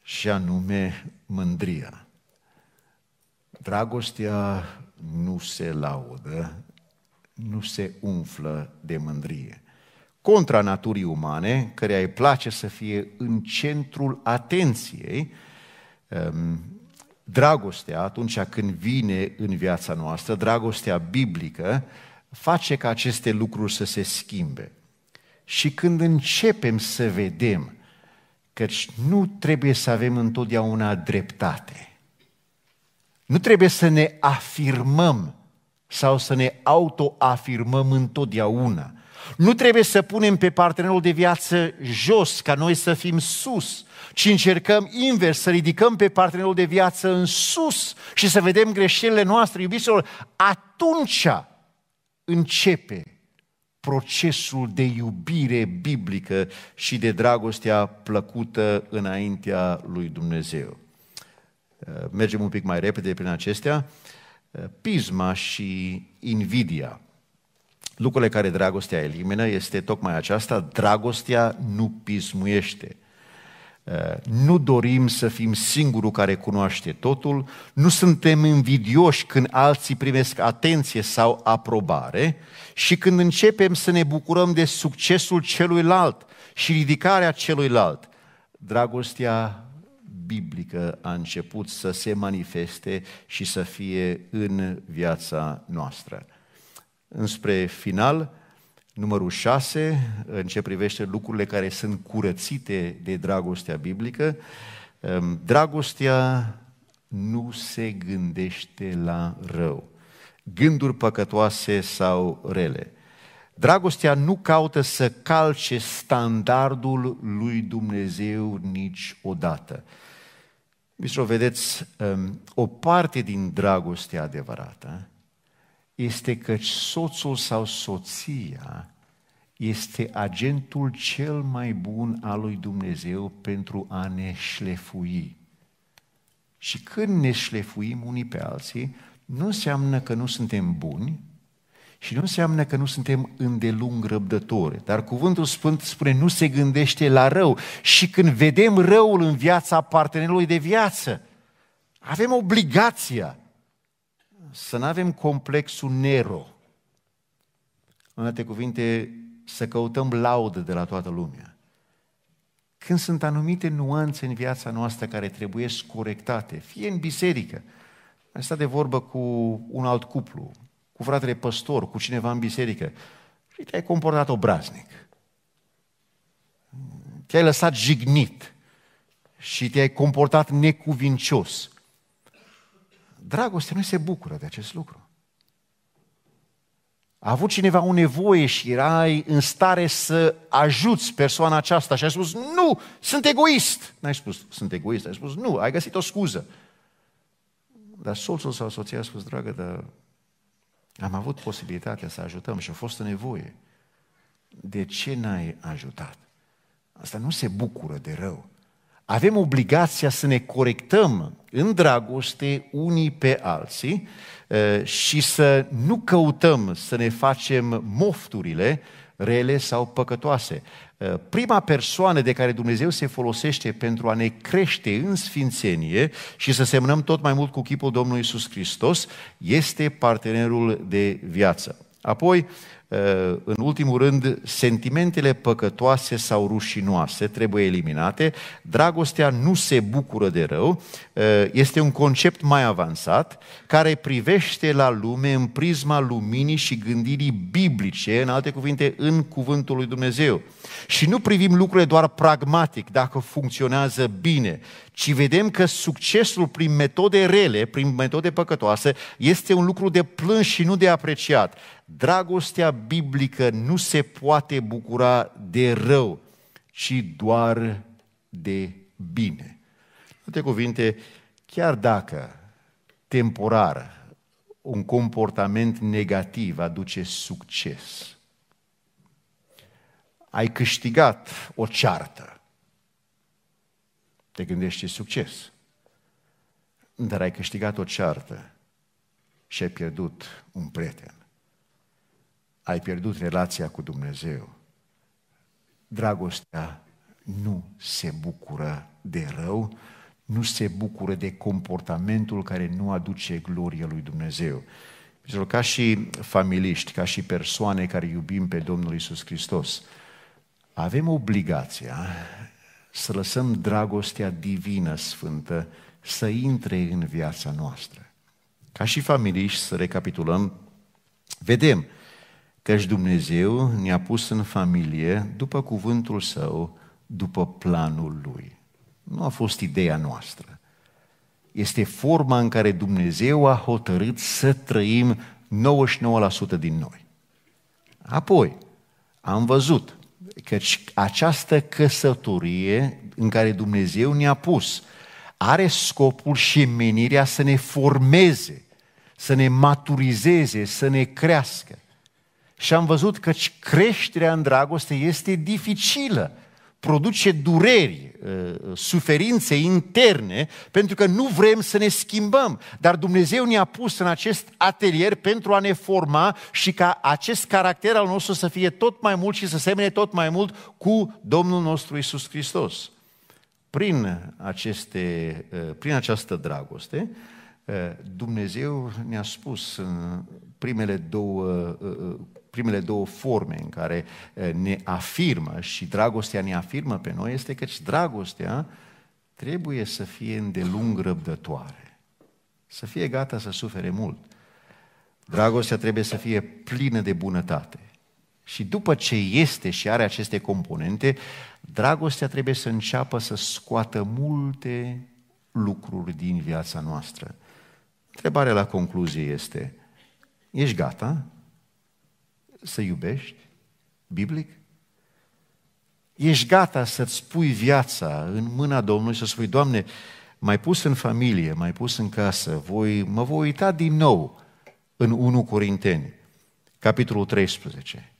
și anume mândria. Dragostea nu se laudă, nu se umflă de mândrie. Contra naturii umane, care îi place să fie în centrul atenției, um, dragostea, atunci când vine în viața noastră, dragostea biblică, face ca aceste lucruri să se schimbe și când începem să vedem căci nu trebuie să avem întotdeauna dreptate. Nu trebuie să ne afirmăm sau să ne autoafirmăm întotdeauna. Nu trebuie să punem pe partenerul de viață jos ca noi să fim sus, ci încercăm invers, să ridicăm pe partenerul de viață în sus și să vedem greșelile noastre, iubiților, atunci începe procesul de iubire biblică și de dragostea plăcută înaintea lui Dumnezeu. Uh, mergem un pic mai repede prin acestea. Uh, pisma și invidia. Lucrurile care dragostea elimină este tocmai aceasta, dragostea nu pismuiește. Eh, nu dorim să fim singurul care cunoaște totul, nu suntem invidioși când alții primesc atenție sau aprobare și când începem să ne bucurăm de succesul celuilalt și ridicarea celuilalt. Dragostea biblică a început să se manifeste și să fie în viața noastră. Înspre final, numărul 6, în ce privește lucrurile care sunt curățite de dragostea biblică, um, dragostea nu se gândește la rău, gânduri păcătoase sau rele. Dragostea nu caută să calce standardul lui Dumnezeu niciodată. Mișto, vedeți, um, o parte din dragostea adevărată este că soțul sau soția este agentul cel mai bun al lui Dumnezeu pentru a ne șlefui. Și când ne șlefuim unii pe alții, nu înseamnă că nu suntem buni și nu înseamnă că nu suntem îndelung răbdători. Dar cuvântul Sfânt spune, nu se gândește la rău. Și când vedem răul în viața partenerului de viață, avem obligația să nu avem complexul Nero. În alte cuvinte, să căutăm laudă de la toată lumea. Când sunt anumite nuanțe în viața noastră care trebuie corectate, fie în biserică, am stat de vorbă cu un alt cuplu, cu fratele păstor, cu cineva în biserică și te-ai comportat obraznic. Te-ai lăsat jignit și te-ai comportat necuvincios. Dragoste nu se bucură de acest lucru. A avut cineva o nevoie și erai în stare să ajuți persoana aceasta și ai spus, nu, sunt egoist. N-ai spus, sunt egoist, ai spus, nu, ai găsit o scuză. Dar soțul sau soția a spus, dragă, dar am avut posibilitatea să ajutăm și a fost o nevoie. De ce n-ai ajutat? Asta nu se bucură de rău avem obligația să ne corectăm în dragoste unii pe alții și să nu căutăm să ne facem mofturile rele sau păcătoase. Prima persoană de care Dumnezeu se folosește pentru a ne crește în sfințenie și să semnăm tot mai mult cu chipul Domnului Isus Hristos este partenerul de viață. Apoi, Eh, în ultimul rând, sentimentele păcătoase sau rușinoase trebuie eliminate. Dragostea nu se bucură de rău, eh, este un concept mai avansat care privește la lume în prisma luminii și gândirii biblice, în alte cuvinte, în cuvântul lui Dumnezeu. Și nu privim lucrurile doar pragmatic, dacă funcționează bine, ci vedem că succesul prin metode rele, prin metode păcătoase, este un lucru de plâns și nu de apreciat. Dragostea biblică nu se poate bucura de rău, ci doar de bine. Alte cuvinte, chiar dacă temporar un comportament negativ aduce succes, ai câștigat o ceartă, te gândești ce succes, dar ai câștigat o ceartă și ai pierdut un prieten ai pierdut relația cu Dumnezeu. Dragostea nu se bucură de rău, nu se bucură de comportamentul care nu aduce glorie lui Dumnezeu. Ca și familiști, ca și persoane care iubim pe Domnul Isus Hristos, avem obligația să lăsăm dragostea divină sfântă să intre în viața noastră. Ca și familiști, să recapitulăm, vedem căci Dumnezeu ne-a pus în familie după cuvântul său, după planul lui. Nu a fost ideea noastră. Este forma în care Dumnezeu a hotărât să trăim 99% din noi. Apoi, am văzut că această căsătorie în care Dumnezeu ne-a pus are scopul și menirea să ne formeze, să ne maturizeze, să ne crească și am văzut că creșterea în dragoste este dificilă, produce dureri, uh, suferințe interne, pentru că nu vrem să ne schimbăm. Dar Dumnezeu ne-a pus în acest atelier pentru a ne forma și ca acest caracter al nostru să fie tot mai mult și să semene tot mai mult cu Domnul nostru Isus Hristos. Prin, aceste, uh, prin această dragoste, uh, Dumnezeu ne-a spus în primele două primele două forme în care ne afirmă și dragostea ne afirmă pe noi este că dragostea trebuie să fie îndelung răbdătoare, să fie gata să sufere mult. Dragostea trebuie să fie plină de bunătate. Și după ce este și are aceste componente, dragostea trebuie să înceapă să scoată multe lucruri din viața noastră. Întrebarea la concluzie este, ești gata să iubești? Biblic? Ești gata să-ți pui viața în mâna Domnului și să spui, Doamne, mai pus în familie, mai pus în casă, voi, mă voi uita din nou în 1 Corinteni, capitolul 13.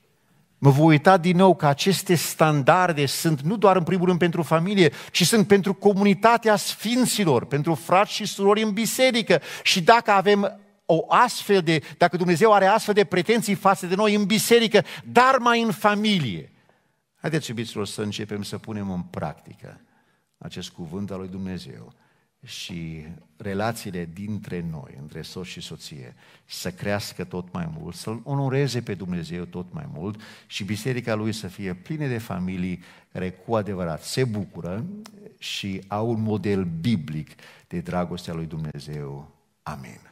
Mă voi uita din nou că aceste standarde sunt nu doar în primul rând pentru familie, ci sunt pentru comunitatea sfinților, pentru frați și surori în biserică. Și dacă avem o astfel de, dacă Dumnezeu are astfel de pretenții față de noi în biserică, dar mai în familie. Haideți, iubiților, să începem să punem în practică acest cuvânt al lui Dumnezeu și relațiile dintre noi, între soț și soție, să crească tot mai mult, să-L onoreze pe Dumnezeu tot mai mult și biserica lui să fie plină de familii care cu adevărat se bucură și au un model biblic de dragostea lui Dumnezeu. Amin.